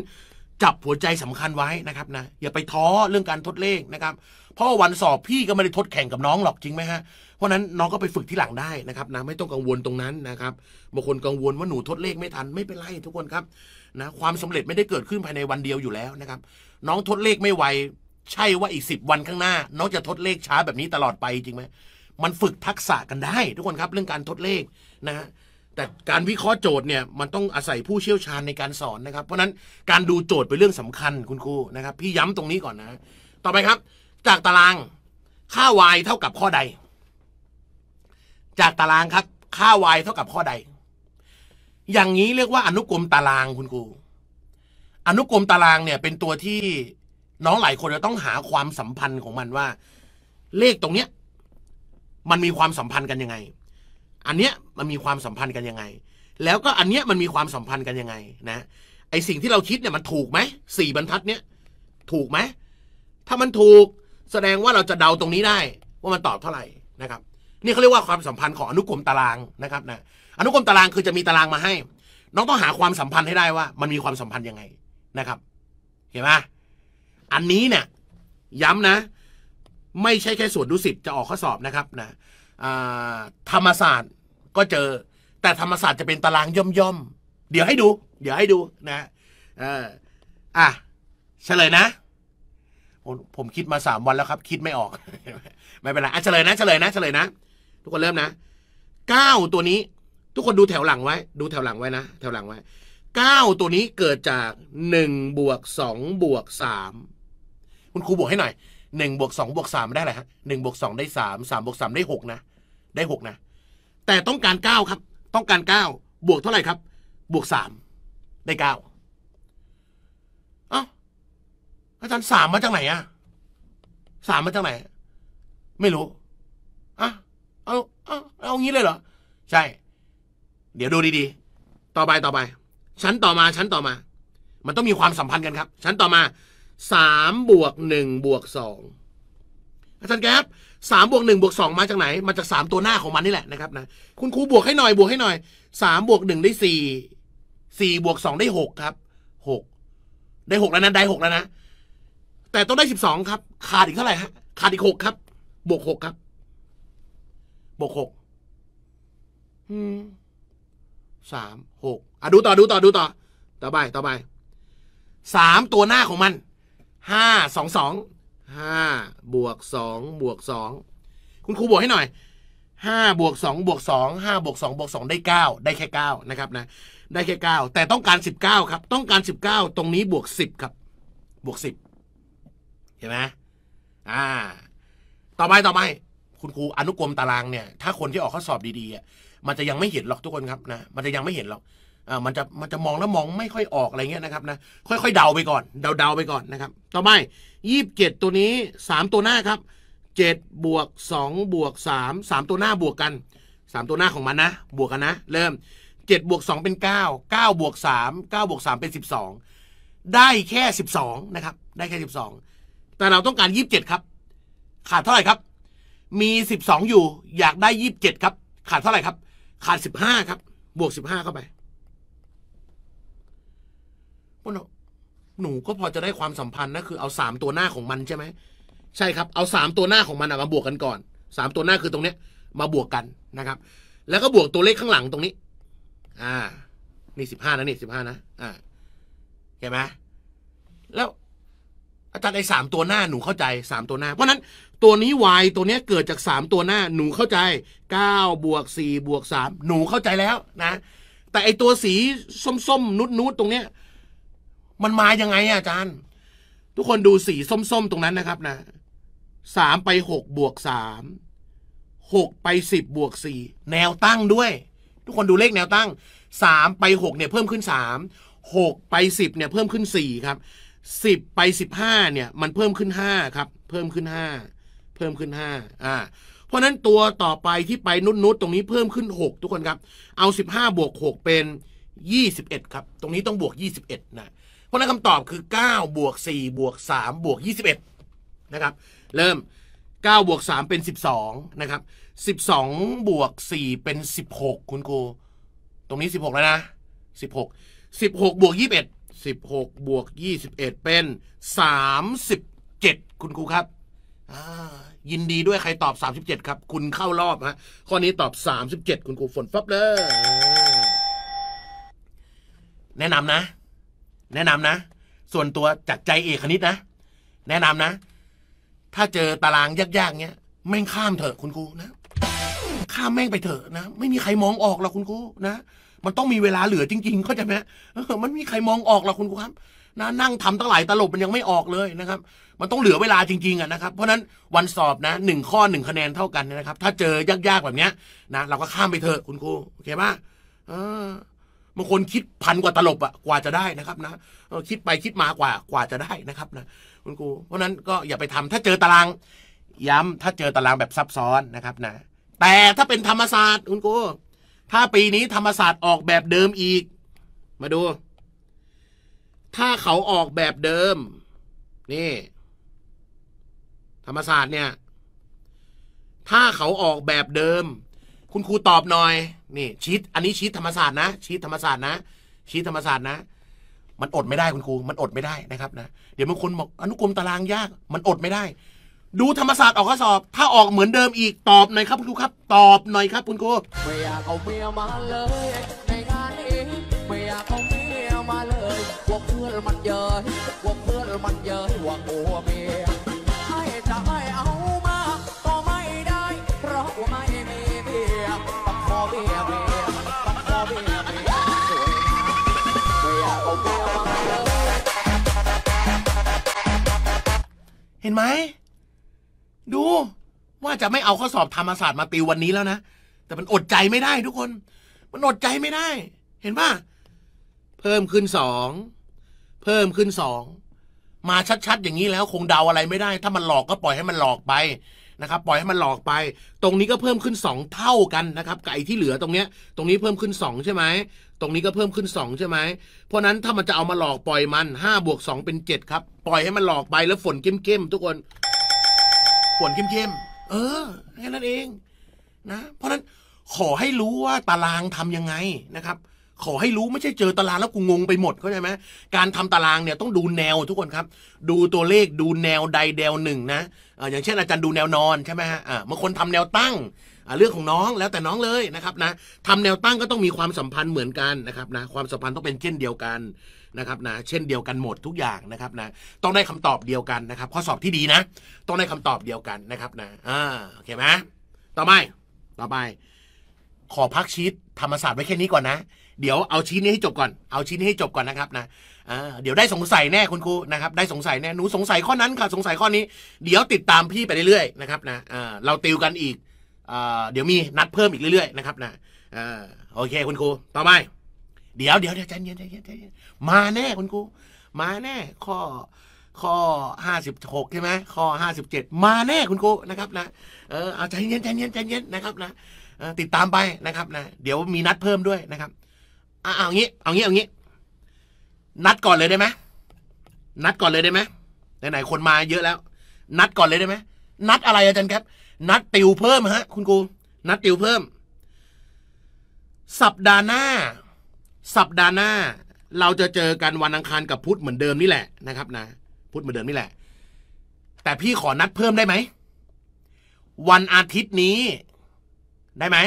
จับหัวใจสำคัญไว้นะครับนะอย่าไปท้อเรื่องการทดเลขนะครับเพราะวันสอบพี่ก็ไม่ได้ทดแข่งกับน้องหรอกจริงไหมฮะราะนั้นน้องก็ไปฝึกที่หลังได้นะครับนะไม่ต้องกังวลตรงนั้นนะครับบางคนกังวลว่าหนูทดเลขไม่ทันไม่เป็นไร ทุกคนครับนะความสำเร็จไม่ได้เกิดขึ้นภายในวันเดียวอยู่แล้วนะครับ น้องทดเลขไม่ไวใช่ว่าอีกสิบวันข้างหน้า น้องจะทดเลขช้าแบบนี้ตลอดไปจริงไหม มันฝึกทักษะกันได้ ทุกคนครับเรื่องการทดเลขนะฮะแต่การวิเคราะห์โจทย์เนี่ยมันต้องอาศัยผู้เชี่ยวชาญในการสอนนะครับ เพราะนั้นการดูโจทย์เป็นเรื่องสำคัญคุณครูนะครับ พี่ย้ำตรงนี้ก่อนนะ ต่อไปครับจากตารางค่า y เท่ากับข้อใดจากตารางครับค่า y เท่ากับข้อใด อย่างนี้เรียกว่าอนุกรมตารางคุณครูอนุกรมตารางเนี่ย เป็นตัวที่น้องหลายคนจะต้องหาความสัมพันธ์ของมันว่า เลขตรงเนี้ย มันมีความสัมพันธ์กันยังไง อันเนี้ยมันมีความสัมพันธ์กันยังไงแล้วก็อันเนี้ยมันมีความสัมพันธ์กันยังไง นะไอสิ่งที่เราคิดเนี่ยมันถูกไหมสี่บรรทัดเนี้ยถูกไหมถ้ามันถูกแสดงว่าเราจะเดาตรงนี้ได้ ว่ามันตอบเท่าไหร่นะครับนี่เขาเรียกว่าความสัมพันธ์ของอนุกรมตารางนะครับนะอนุกรมตารางคือจะมีตารางมาให้ น้องต้องหาความสัมพันธ์ให้ได้ว่า มันมีความสัมพันธ์ยังไงนะครับ เห็นไหมอันนี้เนี่ยย้ำนะ ไม่ใช่แค่ส่วนดุสิตจะออกข้อสอบนะครับนะธรรมศาสตร์ ก็เจอแต่ธรรมศาสตร์จะเป็นตารางย่อมย่อม เดี๋ยวให้ดู เดี๋ยวให้ดูนะออ่ะเฉลยนะ ผมคิดมาสามวันแล้วครับ คิดไม่ออกไม่เป็นไรอ่ะเฉลย นะเฉลยนะเฉลยนะทุกคนเริ่มนะเก้าตัวนี้ ทุกคนดูแถวหลังไว้ ดูแถวหลังไว้นะ แถวหลังไว้เก้าตัวนี้เกิดจากหนึ่งบวกสองบวกสามคุณครูบวกให้หน่อยหนึ่งบวกสองบวกสามได้อะไรฮะหนึ่งบวกสองได้สามสามบวกสามได้หกนะ ได้หกนะ แต่ต้องการเก้าครับ ต้องการเก้าบวกเท่าไหร่ครับ บวกสามได้เก้าเอ้าอาจารย์สามมาจากไหนอะสามมาจากไหน ไม่รู้เอาเอาเอางี้เลยเหรอ ใช่ เดี๋ยวดูดีๆ ต่อไปต่อไปชั้นต่อมาชั้นต่อมา มันต้องมีความสัมพันธ์กันครับชั้นต่อมาสามบวกหนึ่งบวกสองอาจารย์แก๊ปสามบวกหนึ่งบวกสองมาจากไหนมาจากสามตัวหน้าของมันนี่แหละนะครับนะคุณครูบวกให้หน่อยบวกให้หน่อยสามบวกหนึ่งได้สี่สี่บวกสองได้หกครับหกได้หกแล้วนะได้หกแล้วนะแต่ต้องได้สิบสองครับขาดอีกเท่าไหร่ฮะขาดอีกหกครับ บวกหกครับบวกหกสามหกอ่ะดูต่อดูต่อดูต่อ ต่อไปต่อไป สามตัวหน้าของมัน ห้าสองสอง ห้าบวกสองบวกสอง คุณครูบวกให้หน่อย ห้าบวกสองบวกสองห้าบวกสองบวกสองได้เก้าได้แค่เก้านะครับนะ ได้แค่เก้าแต่ต้องการสิบเก้าครับ ต้องการสิบเก้าตรงนี้บวกสิบครับบวกสิบ เห็นไหม อ่า ต่อไปต่อไปคุณครูอนุกรมตารางเนี่ยถ้าคนที่ออกข้อสอบดีๆอ่ะมันจะยังไม่เห็นหรอกทุกคนครับนะมันจะยังไม่เห็นหรอกอ่ามันจะมันจะมองแล้วมองไม่ค่อยออกอะไรเงี้ยนะครับนะค่อย ๆ เดาไปก่อน เดาๆไปก่อนนะครับ ต่อไปยี่สิบเจ็ดตัวนี้สามตัวหน้าครับเจ็ดบวกสองบวกสามสามตัวหน้าบวกกันสามตัวหน้าของมันนะบวกกันนะ เริ่มเจ็ดบวกสองเป็นเก้าเก้าบวกสามเก้าบวกสามเป็นสิบสองได้แค่สิบสองนะครับได้แค่สิบสองแต่เราต้องการยี่สิบเจ็ดครับ ขาดเท่าไหร่ครับมี12อยู่อยากได้27ครับขาดเท่าไหร่ครับขาด15ครับ บวก15เข้าไปพวกหนูก็พอจะได้ความสัมพันธ์นะคือเอา3ตัวหน้าของมันใช่ไหมใช่ครับ เอา3ตัวหน้าของมันมาบวกกันก่อน3ตัวหน้าคือตรงเนี้ย มาบวกกันนะครับ แล้วก็บวกตัวเลขข้างหลังตรงนี้ อ่า นี่สิบห้านะนี่สิบห้านะอ่าเห็นไหมแล้วอาจารย์ไอ้สามตัวหน้าหนูเข้าใจสามตัวหน้าเพราะนั้นตัวนี้ y ตัวนี้เกิดจาก 3 ตัวหน้า หนูเข้าใจ9บวก4บวก3หนูเข้าใจแล้วนะ แต่ไอตัวสีส้มๆนุดๆตรงเนี้ยมันมายังไงอาจารย์ ทุกคนดูสีส้มๆตรงนั้นนะครับนะสามไปหกบวกสามหกไปสิบบวกสี่แนวตั้งด้วย ทุกคนดูเลขแนวตั้งสามไปหกเนี่ยเพิ่มขึ้นสามหกไปสิบเนี่ย เพิ่มขึ้นสี่ครับสิบไปสิบห้าเนี่ย มันเพิ่มขึ้นห้าครับ เพิ่มขึ้นห้าเพิ่มขึ้นห้าอ่า เพราะนั้นตัวต่อไปที่ไปนุดนุดตรงนี้เพิ่มขึ้นหกทุกคนครับ เอาสิบห้าบวกหกเป็นยี่สิบเอ็ดครับ ตรงนี้ต้องบวกยี่สิบเอ็ดนะ เพราะนั้นคำตอบคือเก้าบวกสี่บวกสามบวกยี่สิบเอ็ดนะครับ เริ่มเก้าบวกสามเป็นสิบสองนะครับ สิบสองบวกสี่เป็นสิบหกคุณครู ตรงนี้สิบหกแล้วนะ สิบหกสิบหกบวกยี่สิบเอ็ดสิบหกบวกยี่สิบเอ็ดเป็นสามสิบเจ็ดคุณครูครับยินดีด้วยใครตอบ 37 ครับ คุณเข้ารอบฮะข้อนี้ตอบ37คุณครูฝนฟับเลยแนะนำนะ แนะนำนะ ส่วนตัวจัดใจเอกคณิตนะ แนะนำนะ ถ้าเจอตารางยากๆเนี้ยแม่งข้ามเถอะคุณครูนะ ข้ามแม่งไปเถอะนะไม่มีใครมองออกหรอกคุณครูนะมันต้องมีเวลาเหลือจริงๆ เข้าใจไหมมันไม่มีใครมองออกหรอกคุณครูครับนะนั่งทำตั้งหลายตลบมันยังไม่ออกเลยนะครับ มันต้องเหลือเวลาจริงๆอ่ะนะครับ เพราะนั้นวันสอบนะหนึ่งข้อหนึ่งคะแนนเท่ากันนะครับ ถ้าเจอยาก ๆ แบบเนี้ยนะเราก็ข้ามไปเถอะคุณครูโอเคป่ะบางคนคิดพันกว่าตลบอ่ะกว่าจะได้นะครับนะคิดไปคิดมากว่ากว่าจะได้นะครับ นะ คุณครูเพราะนั้นก็อย่าไปทำถ้าเจอตาราง ย้ำถ้าเจอตารางแบบซับซ้อนนะครับ นะแต่ถ้าเป็นธรรมศาสตร์คุณครูถ้าปีนี้ธรรมศาสตร์ออกแบบเดิมอีก มาดูถ้าเขาออกแบบเดิมนี่ธรรมศาสตร์เนี่ย ถ้าเขาออกแบบเดิม คุณครูตอบหน่อยนี่ชีตอันนี้ชีตธรรมศาสตร์นะชีตธรรมศาสตร์นะชีตธรรมศาสตร์นะ มันอดไม่ได้คุณครูมันอดไม่ได้นะครับนะ เดี๋ยวบางคนบอก อนุกรมตารางยาก มันอดไม่ได้ ดูธรรมศาสตร์ออกข้อสอบ ถ้าออกเหมือนเดิมอีกตอบหน่อยครับ คุณครูครับ ตอบหน่อยครับ คุณครูไม่อยากเอาเมียมาเลยเพื่อนมันเย้ยพวกเพื่อนมันเยอหว่าโอเมียให้จะใม่เอามาก็ไม่ได้ เพราะว่าไม่มีเมียปักคอเมียเมียปักคอเมียเมียสวยเมียเอาเมียมาเยเห็นไหมดู ว่าจะไม่เอาข้อสอบธรรมศาสตร์มาติววันนี้แล้วนะ แต่มันอดใจไม่ได้ทุกคน มันอดใจไม่ได้ เห็นป่ะเพิ่มขึ้นสองเพิ่มขึ้นสองมาชัด ๆ อย่างนี้แล้วคงเดาอะไรไม่ได้ ถ้ามันหลอกก็ปล่อยให้มันหลอกไปนะครับ ปล่อยให้มันหลอกไป ตรงนี้ก็เพิ่มขึ้น 2 เท่ากันนะครับ ไก่ที่เหลือตรงเนี้ย ตรงนี้เพิ่มขึ้น 2 ใช่ไหมตรงนี้ก็เพิ่มขึ้น2ใช่ไหมเพราะนั้นถ้ามันจะเอามาหลอกปล่อยมัน5บวกงเป็น 7 ครับ ปล่อยให้มันหลอกไปแล้วฝนเข้มๆทุกคน ฝนเข้มๆเออแค่นั้นเอง นะเพราะนั้นขอให้รู้ว่าตารางทํำยังไงนะครับขอให้รู้ไม่ใช่เจอตารางแล้วกูงงไปหมดเข้าใจไหมการทำตารางเนี่ยต้องดูแนวทุกคนครับ ดูตัวเลขดูแนวใดแนวหนึ่งนะอย่างเช่นอาจารย์ดูแนวนอนใช่ไหมฮะบางคนทำแนวตั้ง เรื่องของน้องแล้วแต่น้องเลยนะครับนะทำแนวตั้งก็ต้องมีความสัมพันธ์เหมือนกันนะครับนะ ความสัมพันธ์ต้องเป็นเช่นเดียวกันนะครับนะ เช่นเดียวกันหมดทุกอย่างนะครับนะ ต้องได้คำตอบเดียวกันนะครับ ข้อสอบที่ดีนะ ต้องได้คำตอบเดียวกันนะครับนะ อ่าโอเคไหมต่อไป ต่อไป ขอพักชีตธรรมศาสตร์ไว้แค่นี้ก่อนนะเดี๋ยวเอาชิ้นนี้ให้จบก่อน เอาชิ้นนี้ให้จบก่อนนะครับนะเดี๋ยวได้สงสัยแน่คุณครูนะครับ ได้สงสัยแน่ หนูสงสัยข้อนั้นค่ะ สงสัยข้อนี้ เดี๋ยวติดตามพี่ไปเรื่อยๆนะครับนะเราติวกันอีก เดี๋ยวมีนัดเพิ่มอีกเรื่อยๆ นะครับนะโอเคคุณครู ต่อไปเดี๋ยวเดี๋ยวใจเย็นใจเย็นใจเย็นมาแน่คุณครู มาแน่ข้อ ข้อห้าสิบหกใช่ไหมข้อห้าสิบเจ็ดมาแน่คุณครูนะครับนะ เออเอาใจเย็นใจเย็นใจเย็นนะครับนะติดตามไปนะครับนะ เดี๋ยวมีนัดเพิ่มด้วยนะครับเอางี้เอางี้เอางี้ นัดก่อนเลยได้ไหมนัดก่อนเลยได้ไหมไหนนคนมาเยอะแล้ว นัดก่อนเลยได้ไหมนัดอะไร อาจารย์ครับ นัดติวเพิ่มฮะคุณครูนัดติวเพิ่ม สัปดาห์หน้า สัปดาห์หน้า เราจะเจอกันวันอังคารกับพุธเหมือนเดิมนี่แหละนะครับ นะพุธเหมือนเดิมนี่แหละแต่พี่ขอนัดเพิ่มได้ไหม วันอาทิตย์นี้ได้ไหม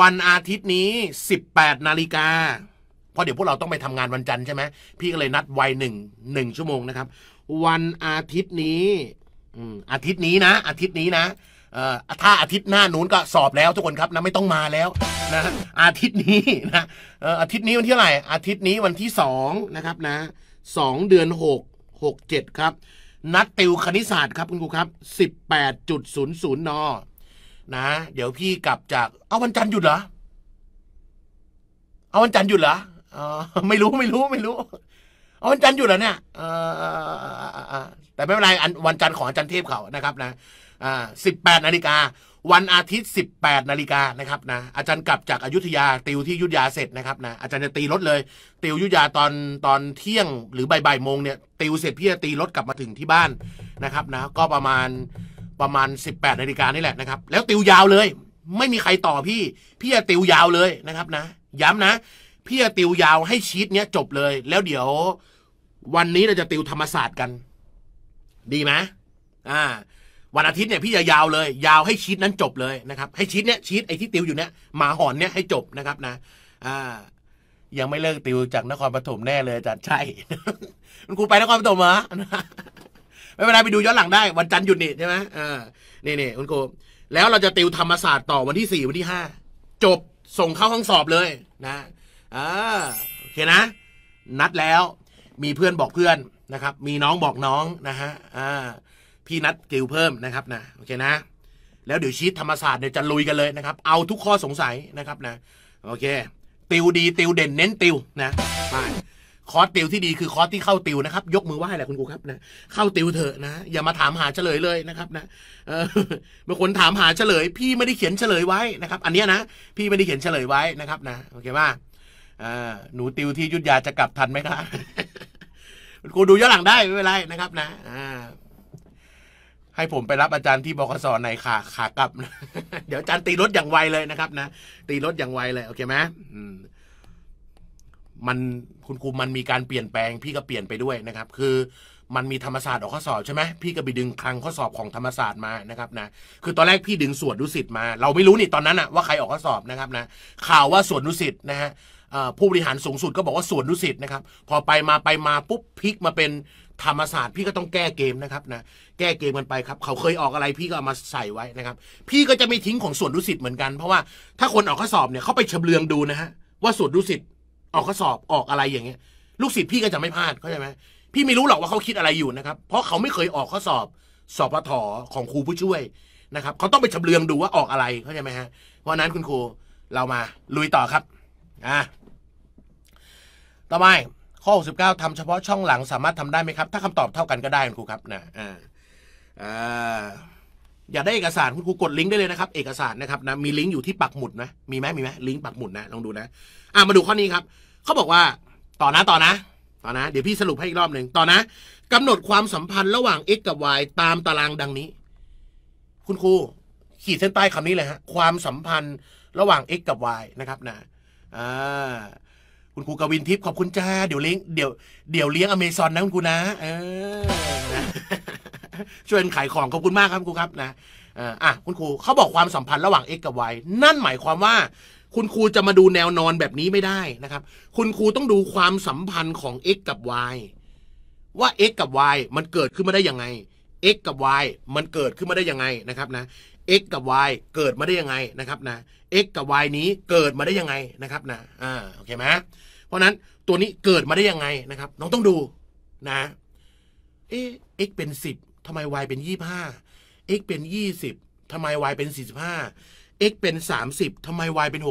วันอาทิตย์นี้ 18 นาฬิกา เพราะเดี๋ยวพวกเราต้องไปทำงานวันจันทร์ใช่ไหมพี่ก็เลยนัดไวหนึ่งหนึ่งชั่วโมงนะครับ วันอาทิตย์นี้อาทิตย์นี้นะ อาทิตย์นี้นะถ้าอาทิตย์หน้านู้นก็สอบแล้วทุกคนครับนะไม่ต้องมาแล้วนะอาทิตย์นี้นะอาทิตย์นี้วันที่อะไรอาทิตย์นี้วันที่สองนะครับนะสองเดือนหกหกเจ็ดครับ นัดติวคณิตศาสตร์ครับคุณครูครับสิบแปดจุดศูนย์ศูนย์นอนะ เดี๋ยวพี่กลับจาก เอาวันจันทร์หยุดเหรอเอาวันจันทร์หยุดเหรออไม่รู้ไม่รู้ไม่รู้ เอาวันจันทร์หยุดเหรอเนี่ยแต่ไม่เป็นไรวันจันทร์ของอาจารย์เทพเขานะครับ นะสิบแปดนาฬิกาวันอาทิตย์18นาฬิกานะครับนะอาจารย์กลับจากอายุทยาติวที่ยุทธยาเสร็จนะครับนะอาจารย์จะตีรถเลย ติวยุทธยาตอนตอนเที่ยง หรือบ่ายบ่ายโมงเนี่ย ติวเสร็จพี่จะตีรถกลับมาถึงที่บ้านนะครับนะก็ประมาณประมาณ 18นาฬิกานี่แหละนะครับแล้วติวยาวเลย ไม่มีใครต่อพี่ พี่จะติวยาวเลยนะครับนะย้ำนะพี่จะติวยาวให้ชีตเนี้ยจบเลย แล้วเดี๋ยววันนี้เราจะติวธรรมศาสตร์กัน ดีไหมอ่า วันอาทิตย์เนี่ย พี่จะยาวเลย ยาวให้ชีตนั้นจบเลยนะครับ ให้ชีตเนี้ยชีตไอ้ที่ติวอยู่เนี้ยหมาหอนเนี้ยให้จบนะครับนะอ่า ยังไม่เลิกติวจากนครปฐมแน่เลยอาจารย์ใช่มันครูไปนครปฐมเหรอไม่เป็นไรไปดูย้อนหลังได้วันจันทร์หยุดนี่ใช่ไหมอ่านี่นี่คุณโกแล้วเราจะติวธรรมศาสตร์ต่อวันที่สี่วันที่ห้าจบส่งเข้าห้องสอบเลยนะอ่าโอเคนะ นัดแล้วมีเพื่อนบอกเพื่อนนะครับ มีน้องบอกน้องนะฮะ อ่า พี่นัดติวเพิ่มนะครับนะโอเคนะ แล้วเดี๋ยวชีตธรรมศาสตร์เนี่ยจะลุยกันเลยนะครับ เอาทุกข้อสงสัยนะครับนะโอเค ติวดี ติวเด่นเน้นติวนะไปคอร์สติวที่ดีคือคอร์สที่เข้าติวนะครับ ยกมือไหว้แหละคุณครูครับนะเข้าติวเถอะนะอย่ามาถามหาเฉลยเลยนะครับ นะเออบางคนถามหาเฉลยพี่ไม่ได้เขียนเฉลยไว้นะครับ อันนี้นะพี่ไม่ได้เขียนเฉลยไว้นะครับนะโอเคป่ะหนูติวที่ยุทยาจะกลับทันไหมคะคุณครูดูย้อนหลังได้ไม่เป็นไรนะครับ นะให้ผมไปรับอาจารย์ที่บกสอในขาขากลับนะเดี๋ยวอาจารย์ตีรถอย่างไวเลยนะครับ นะ ตีรถอย่างไวเลย โอเคไหมอืมมันคุณครูมันมีการเปลี่ยนแปลง พี่ก็เปลี่ยนไปด้วยนะครับคือมันมีธรรมศาสตร์ออกข้อสอบใช่ไหมพี่ก็ไปดึงคลังข้อสอบของธรรมศาสตร์มานะครับนะคือตอนแรกพี่ดึงสวนดุสิตมาเราไม่รู้นี่ตอนนั้นอะว่าใครออกข้อสอบนะครับนะข่าวว่าสวนดุสิตนะฮะผู้บริหารสูงสุดก็บอกว่าสวนดุสิตนะครับพอไปมาไปมาปุ๊บพลิกมาเป็นธรรมศาสตร์ พี่ก็ต้องแก้เกมนะครับนะแก้เกมกันไปครับเขาเคยออกอะไรพี่ก็เอามาใส่ไว้นะครับพี่ก็จะไม่ทิ้งของสวนดุสิตเหมือนกัน เพราะว่าถ้าคนออกข้อสอบเนี่ยเขาไปเฉลืองดูนะฮะว่าสวนดุสิตออกข้อสอบออกอะไรอย่างเงี้ย ลูกศิษย์พี่ก็จะไม่พลาดเข้าใจไหมพี่ไม่รู้หรอกว่าเขาคิดอะไรอยู่นะครับเพราะเขาไม่เคยออกข้อสอบสอบปอของครูผู้ช่วยนะครับเขาต้องไปชำเลืองดูว่าออกอะไรเข้าใจไหมฮะเพราะนั้นคุณครู เรามาลุยต่อครับอ่ะต่อไปข้อ69ทำเฉพาะช่องหลังสามารถทำได้ไหมครับถ้าคำตอบเท่ากันก็ได้คุณครูครับ นะอ่าอ่าอยากได้เอกสารคุณครูกดลิงก์ได้เลยนะครับเอกสารนะครับนะมีลิงก์อยู่ที่ปักหมุดนะ มีไหมมีไหมลิงก์ปักหมุดนะลองดูนะอ่ามาดูข้อนี้ครับเขาบอกว่าต่อนะต่อนะต่อนะ เดี๋ยวพี่สรุปให้อีกรอบหนึ่งต่อนะ กำหนดความสัมพันธ์ระหว่าง x กับ y ตามตารางดังนี้ คุณครูขีดเส้นใต้คำนี้เลยฮะ ความสัมพันธ์ระหว่าง x กับ y นะครับนะอ่าคุณครูกวินทิพย์ขอบคุณจ้าเดี๋ยวเลี้ยงเดี๋ยวเดี๋ยวเลี้ยงอเมซอนนะคุณครูนะเออช่วยขาย ของขอบคุณมากครับครูครับนะอ่ะคุณครูเขาบอกความสัมพันธ์ระหว่าง x กับ y นั่นหมายความว่า คุณครูจะมาดูแนวนอนแบบนี้ไม่ได้นะครับ คุณครูต้องดูความสัมพันธ์ของ x กับ y ว่า x กับ y มันเกิดขึ้นมาได้ยังไง x กับ y มันเกิดขึ้นมาได้ยังไงนะครับนะ x กับ y เกิดมาได้ยังไงนะครับนะ x กับ y นี้เกิดมาได้ยังไงนะครับนะ อ่า โอเคไหมเพราะนั้นตัวนี้เกิดมาได้ยังไงนะครับ น้องต้องดูนะ เอ๊ะ x เป็นสิบทำไม y เป็น 25 x เป็น 20 ทำไม y เป็น 45 x เป็น 30 ทำไม y เป็น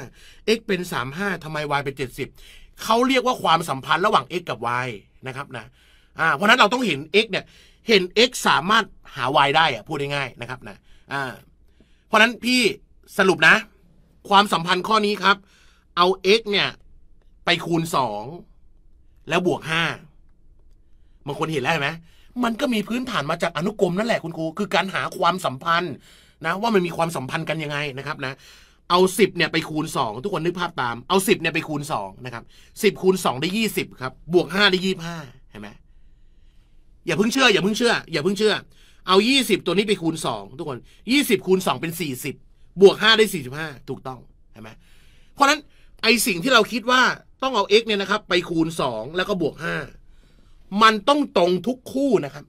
65 x เป็น 35 ทำไม y เป็น 70 เขาเรียกว่าความสัมพันธ์ระหว่าง x กับ y นะครับนะอ่าเพราะนั้นเราต้องเห็น x เนี่ย เห็น x สามารถหา y ได้อะ พูดง่ายๆ นะครับนะอ่าเพราะนั้นพี่สรุปนะ ความสัมพันธ์ข้อนี้ครับ เอา x เนี่ย ไปคูณ 2 แล้วบวก5บางคนเห็นแล้วใช่ไหมมันก็มีพื้นฐานมาจากอนุกรมนั่นแหละคุณครู คือการหาความสัมพันธ์นะ ว่ามันมีความสัมพันธ์กันยังไงนะครับนะ เอาสิบเนี่ยไปคูณสองทุกคนนึกภาพตาม เอาสิบเนี่ยไปคูณสองนะครับสิบคูณสองได้ยี่สิบครับบวกห้าได้ยี่ห้าเห็นไหมอย่าเพิ่งเชื่อ อย่าเพิ่งเชื่อ อย่าเพิ่งเชื่อ เอายี่สิบตัวนี้ไปคูณสองทุกคนยี่สิบคูณสองเป็นสี่สิบบวกห้าได้สี่ห้าถูกต้องเห็นไหมเพราะฉะนั้นไอสิ่งที่เราคิดว่าต้องเอา x เนี่ยนะครับไปคูณสองแล้วก็บวกห้ามันต้องตรงทุกคู่นะครับ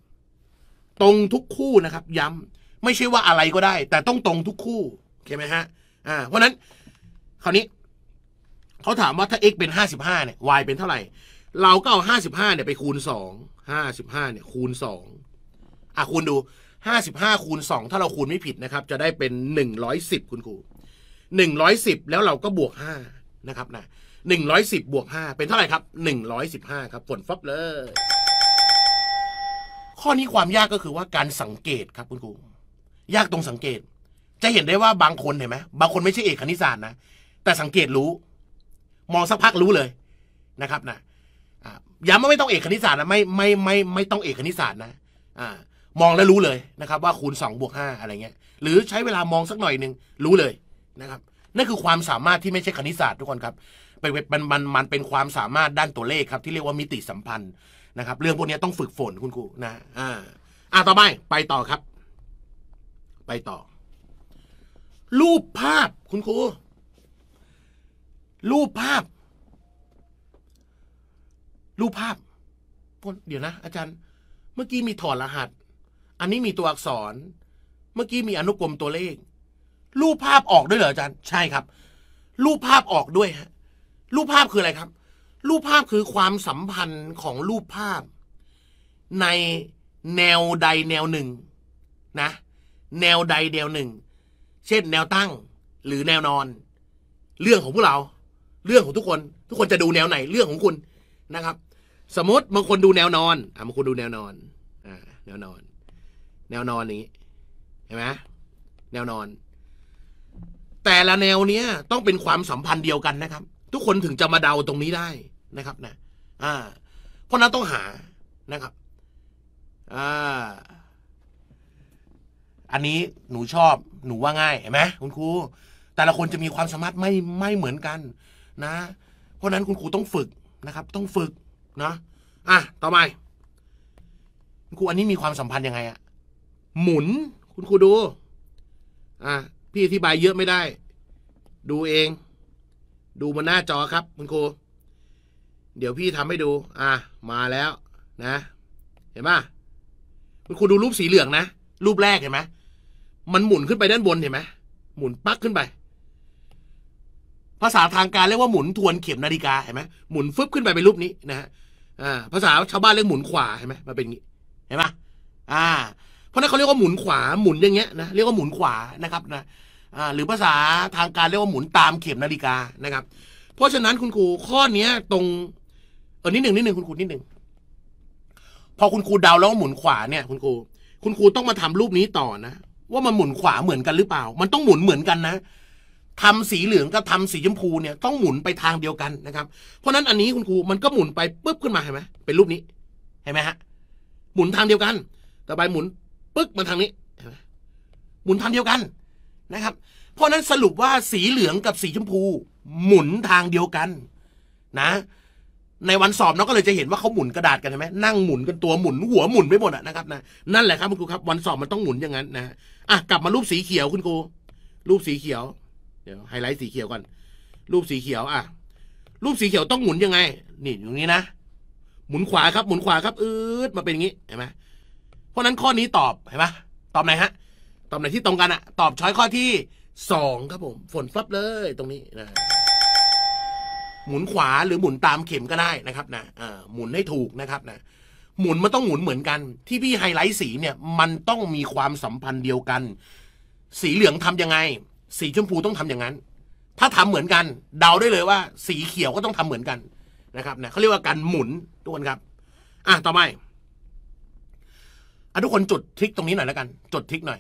ตรงทุกคู่นะครับ ย้ำ ไม่ใช่ว่าอะไรก็ได้ แต่ต้องตรงทุกคู่เข้าไหมฮะ อ่า เพราะนั้น คราวนี้ เขาถามว่าถ้า x เป็นห้าสิบห้าเนี่ย y เป็นเท่าไหร่ เราก็เอาห้าสิบห้าเนี่ยไปคูณสองห้าสิบห้าเนี่ยคูณสองอ่ะคูณดูห้าสิบห้าคูณสองถ้าเราคูณไม่ผิดนะครับ จะได้เป็นหนึ่งร้อยสิบคุณครูหนึ่งร้อยสิบแล้วเราก็บวกห้านะครับ นะหนึ่งร้อยสิบบวกห้าเป็นเท่าไหร่ครับห้าครับผลฟับเลย ข้อนี้ความยากก็คือว่าการสังเกตครับ คุณครูยากตรงสังเกต จะเห็นได้ว่าบางคนเห็นไหมบางคนไม่ใช่เอกคณิตศาสตร์นะแต่สังเกตรู้ มองสักพักรู้เลยนะครับนะย้ำว่าไม่ต้องเอกคณิตศาสตร์นะไม่ไม่ไม่ ไม่ต้องเอกคณิตศาสตร์นะ อ่ามองแล้วรู้เลยนะครับ ว่าคูณสองบวกห้าอะไรเงี้ยหรือใช้เวลามองสักหน่อยหนึ่งรู้เลยนะครับนั่นคือความสามารถที่ไม่ใช่คณิตศาสตร์ทุกคนครับเป็นมันมันมันเป็นความสามารถด้านตัวเลขครับ ที่เรียกว่ามิติสัมพันธ์ นะครับ เรื่องพวกนี้ต้องฝึกฝนคุณครูนะอ่า อ่ะต่อไป ไปต่อครับ ไปต่อ รูปภาพคุณครูรูปภาพ รูปภาพเดี๋ยวนะ อาจารย์ เมื่อกี้มีถอดรหัส อันนี้มีตัวอักษร เมื่อกี้มีอนุกรมตัวเลข รูปภาพออกด้วยเหรออาจารย์ใช่ครับ รูปภาพออกด้วยฮะรูปภาพคืออะไรครับ รูปภาพคือความสัมพันธ์ของรูปภาพ ในแนวใดแนวหนึ่งนะ แนวใดแนวหนึ่ง เช่น แนวตั้งหรือแนวนอน เรื่องของพวกเรา เรื่องของทุกคน ทุกคนจะดูแนวไหนเรื่องของคุณนะครับ สมมติบางคนดูแนวนอน อ่ะบางคนดูแนวนอนอ่าแนวนอน แนวนอนนี้ เห็นไหมแนวนอน แต่ละแนวเนี้ย ต้องเป็นความสัมพันธ์เดียวกันนะครับทุกคนถึงจะมาเดาตรงนี้ได้นะครับนะอ่าเพราะนั้นต้องหานะครับอ่าอันนี้หนูชอบ หนูว่าง่ายเห็นไหมคุณครูแต่ละคนจะมีความสามารถไม่ไม่เหมือนกัน นะเพราะนั้นคุณครูต้องฝึกนะครับ ต้องฝึก นะอ่ะต่อไป คุณครูอันนี้มีความสัมพันธ์ยังไงอะหมุน คุณครูดูอ่ะพี่อธิบายเยอะไม่ได้ ดูเองดูบนหน้าจอครับคุณครูเดี๋ยวพี่ทำให้ดู อ่ะมาแล้วนะ เห็นไหมคุณครูดูรูปสีเหลืองนะ รูปแรกเห็นไหมมันหมุนขึ้นไปด้านบนเห็นไหมหมุนปักขึ้นไป ภาษาทางการเรียกว่าหมุนทวนเข็มนาฬิกาเห็นไหม หมุนฟึบขึ้นไปเป็นรูปนี้ นะฮะภาษาชาวบ้านเรียกหมุนขวาเห็นไหมมาเป็นอย่างนี้ เห็นไหมอ่า เพราะนั้นเขาเรียกว่าหมุนขวาหมุนอย่างเงี้ยนะเรียกว่าหมุนขวา นะครับนะหรือภาษาทางการเรียกว่าหมุนตามเข็มนาฬิกานะครับ เพราะฉะนั้นคุณครูข้อเนี้ยตรงเออนิดหนึ่งนิดหนึ่งคุณครูนิดหนึ่งพอคุณครูเดาแล้วหมุนขวาเนี่ย คุณครูคุณครูต้องมาทำรูปนี้ต่อนะ ว่ามันหมุนขวาเหมือนกันหรือเปล่า มันต้องหมุนเหมือนกันนะทำสีเหลืองกับทาสีชมพูเนี่ยต้องหมุนไปทางเดียวกันนะครับเพราะนั้นอันนี้คุณครูมันก็หมุนไปปึ๊บขึ้นมาเห็นไหมเป็นรูปนี้เห็นไหมฮะ หมุนทางเดียวกันต่อไปหมุนปึ๊บมาทางนี้หมุนทางเดียวกันนะครับเพราะนั้นสรุปว่าสีเหลืองกับสีชมพู หมุนทางเดียวกัน นะ ในวันสอบเอาก็เลยจะเห็นว่าเขาหมุนกระดาษกันใช่ไหมนั่งหมุนกันตัวหมุน หัวหมุนไปหมดอะนะครับนะ นั่นแหละครับคุณครูครับวันสอบมันต้องหมุนอย่างนั้นนะอ่ะกลับมารูปสีเขียวคุณครูรูปสีเขียวเดี๋ยวไฮไลท์สีเขียวก่อนรูปสีเขียวอ่ะ รูปสีเขียวต้องหมุนยังไง นี่อย่างนี้นะหมุนขวาครับหมุนขวาครับอืดมาเป็นอย่างนี้เห็นไหมเพราะนั้นข้อนี้ตอบเห็นไหมตอบไหนฮะตอบไหนที่ตรงกันอะตอบช้อยข้อที่สองครับผม ฝนฟลับเลย ตรงนี้นะหมุนขวาหรือหมุนตามเข็มก็ได้นะครับนะหมุนให้ถูกนะครับนะหมุนมันต้องหมุนเหมือนกัน ที่พี่ไฮไลท์สีเนี่ย มันต้องมีความสัมพันธ์เดียวกัน สีเหลืองทํำยังไง สีชมพูต้องทำอย่างนั้น ถ้าทำเหมือนกัน เดาได้เลยว่า สีเขียวก็ต้องทำเหมือนกันนะครับนะเขาเรียกว่าการหมุนทุกคนครับ อ่ะต่อไปอ่ะทุกคนจุดทริคตรงนี้หน่อยแล้วกันจุดทริคหน่อย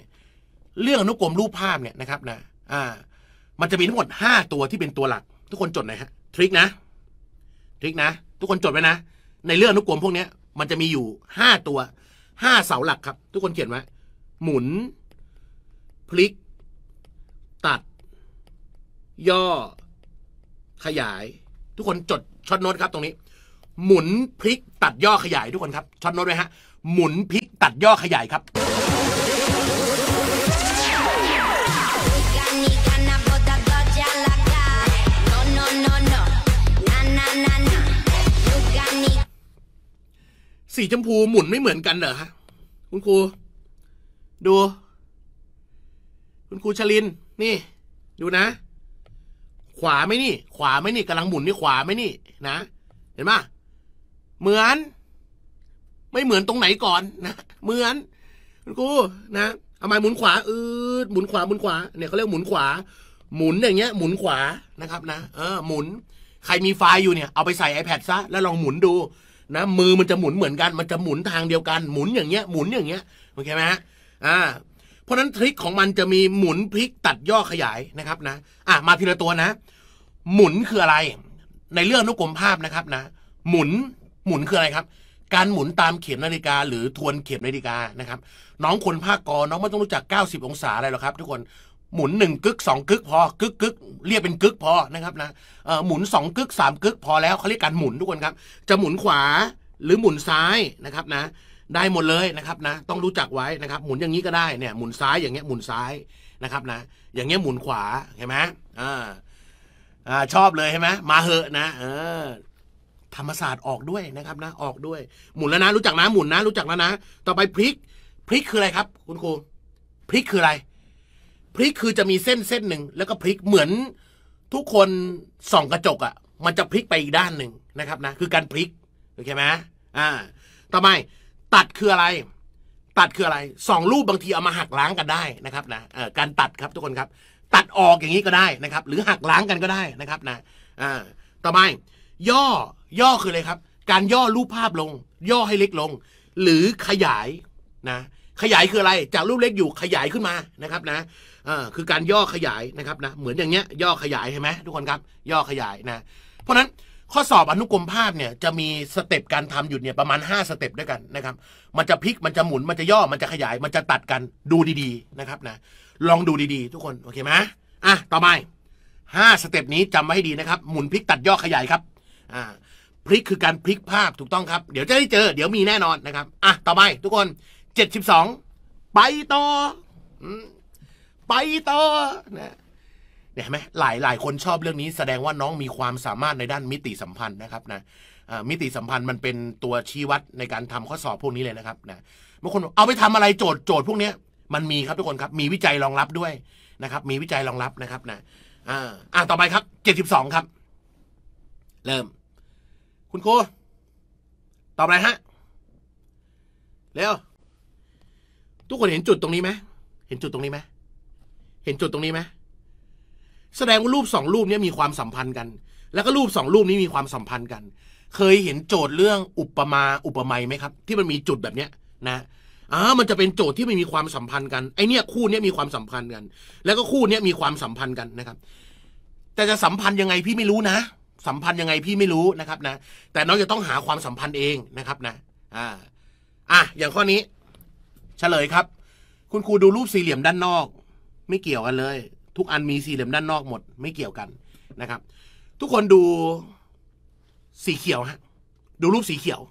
เรื่องอนุกรมรูปภาพเนี่ยนะครับนะอ่ามันจะมีทั้งหมดห้าตัวที่เป็นตัวหลักทุกคนจดหน่อยฮะทริคนะทริคนะ ทุกคนจดไว้นะ ในเรื่องอนุกรมพวกนี้มันจะมีอยู่ห้าตัวห้าเสาหลักครับ ทุกคนเขียนไว้หมุน พลิก ตัด ย่อ ขยาย ทุกคนจดช็อตโน้ตครับ ตรงนี้ หมุนพลิกตัดย่อขยายทุกคนครับช็อตโน้ตไว้ฮะหมุนพลิกตัดย่อขยายครับสีชมพูหมุนไม่เหมือนกันเหรอฮะคุณครูดูคุณครูชลินนี่ ดูนะ ขวาไหมนี่ ขวาไหมนี่กำลังหมุนนี่ขวาไหมนี่ นะเห็นไหมเหมือน ไม่เหมือนตรงไหนก่อนนะเหมือนคุณครูนะทำไมหมุนขวาเออหมุนขวาหมุนขวาเนี่ยเขาเรียกหมุนขวาหมุนอย่างเงี้ย หมุนขวานะครับนะเออหมุน ใครมีไฟล์อยู่เนี่ยเอาไปใส่ iPad ซะแล้วลองหมุนดูนะมือมันจะหมุนเหมือนกันมันจะหมุนทางเดียวกัน หมุนอย่างเงี้ยหมุนอย่างเงี้ยโอเคไหมฮะอ่าเพราะนั้นทริคของมันจะมีหมุนพลิกตัดย่อขยายนะครับนะอ่ะมาทีละตัวนะ หมุนคืออะไร ในเรื่องนุกรมภาพนะครับนะ หมุนหมุนคืออะไรครับ การหมุนตามเข็มนาฬิกา หรือทวนเข็มนาฬิกานะครับน้องคนภาคกอน้องไม่ต้องรู้จัก 90 องศาอะไรหรอกครับทุกคนหมุนหนึ่งกึกสองกึก พอ กึกกึกเรียกเป็นกึกพอนะครับนะหมุนสองกึกสามกึกพอแล้วเขาเรียกการหมุนทุกคนครับจะหมุนขวาหรือหมุนซ้ายนะครับนะได้หมดเลยนะครับนะต้องรู้จักไว้นะครับ หมุนอย่างนี้ก็ได้เนี่ยหมุนซ้ายอย่างเงี้ย หมุนซ้ายนะครับนะ อย่างเงี้ยหมุนขวาเห็นไหมอ่าอ่าชอบเลยเห็นไหมมาเหอะนะเออ ธรรมศาสตร์ออกด้วยนะครับนะ ออกด้วยหมุนแล้วนะรู้จักนะ หมุนนะรู้จักแล้วนะต่อไปพลิกพลิกคืออะไรครับ คุณครูพลิกคืออะไรพริกคือจะมีเส้นเส้นหนึ่งแล้วก็พริกเหมือน ทุกคนส่องกระจกอะ่ะมันจะพลิกไปอีกด้านหนึ่งนะครับนะคือการพลิกโอเคไหมอ่าต่อไปตัดคืออะไร ตัดคืออะไร สองรูปบางทีเอามาหักล้างกันได้นะครับนะการตัดครับทุกคนครับ ตัดออกอย่างนี้ก็ได้นะครับ หรือหักล้างกันก็ได้นะครับนะอ่าต่อไปย่อย่อคืออะไรครับ การย่อรูปภาพลง ย่อให้เล็กลง หรือขยายนะ ขยายคืออะไร จากรูปเล็กอยู่ขยายขึ้นมานะครับนะอ่าคือการย่อขยายนะครับนะเหมือนอย่างเงี้ยย่อขยายใช่ไหมทุกคนครับย่อขยายนะเพราะฉะนั้นข้อสอบอนุกรมภาพเนี่ยจะมีสเต็ปการทำอยู่เนี่ยประมาณ 5 สเต็ปด้วยกันนะครับ มันจะพลิกมันจะหมุนมันจะย่อมันจะขยาย มันจะตัดกันดูดีๆ นะครับนะลองดูดีๆ ทุกคนโอเคไหมอ่ะต่อไป5สเต็ปนี้จำไว้ให้ดีนะครับหมุนพลิกตัดย่อขยายครับอ่าพลิกคือการพลิกภาพถูกต้องครับ เดี๋ยวจะได้เจอ เดี๋ยวมีแน่นอนนะครับอ่ะต่อไป ทุกคน72 ไปต่อไปต่อนะเนี่ยไหมหลายหลายคนชอบเรื่องนี้ แสดงว่าน้องมีความสามารถในด้านมิติสัมพันธ์นะครับ นะมิติสัมพันธ์มันเป็นตัวชี้วัดในการทำข้อสอบพวกนี้เลยนะครับ นะบางคนเอาไปทำอะไรโจทย์โจทย์พวกนี้มันมีครับทุกคนครับ มีวิจัยรองรับด้วยนะครับ มีวิจัยรองรับนะครับ นะอ่าอ่าต่อไปครับเจ็ดสิบสองครับ เริ่ม คุณครูตอบอะไรฮะเร็วทุกคนเห็นจุดตรงนี้ไหมเห็นจุดตรงนี้ไหมเห็นจุดตรงนี้ไหมแสดงว่ารูปสองรูปนี้ มีความสัมพันธ์กัน แล้วก็รูปสองรูปนี้มีความสัมพันธ์กัน เคยเห็นโจทย์เรื่องอุปมาอุปไมยไหมครับ ที่มันมีจุดแบบเนี้ยนะอ่ามันจะเป็นโจทย์ที่ไม่มีความสัมพันธ์กันไอเนี้ยคู่เนี้ยมีความสัมพันธ์กันแล้วก็คู่เนี้ยมีความสัมพันธ์กันนะครับ แต่จะสัมพันธ์ยังไงพี่ไม่รู้นะ สัมพันธ์ยังไงพี่ไม่รู้นะครับนะแต่น้องจะต้องหาความสัมพันธ์เองนะครับนะ อ่าอ่ะอย่างข้อนี้เฉลยครับ คุณครูดูรูปสี่เหลี่ยมด้านนอกไม่เกี่ยวกันเลย ทุกอันมีสี่เหลี่ยมด้านนอกหมดไม่เกี่ยวกันนะครับ ทุกคนดูสีเขียวฮะดูรูปสีเขียว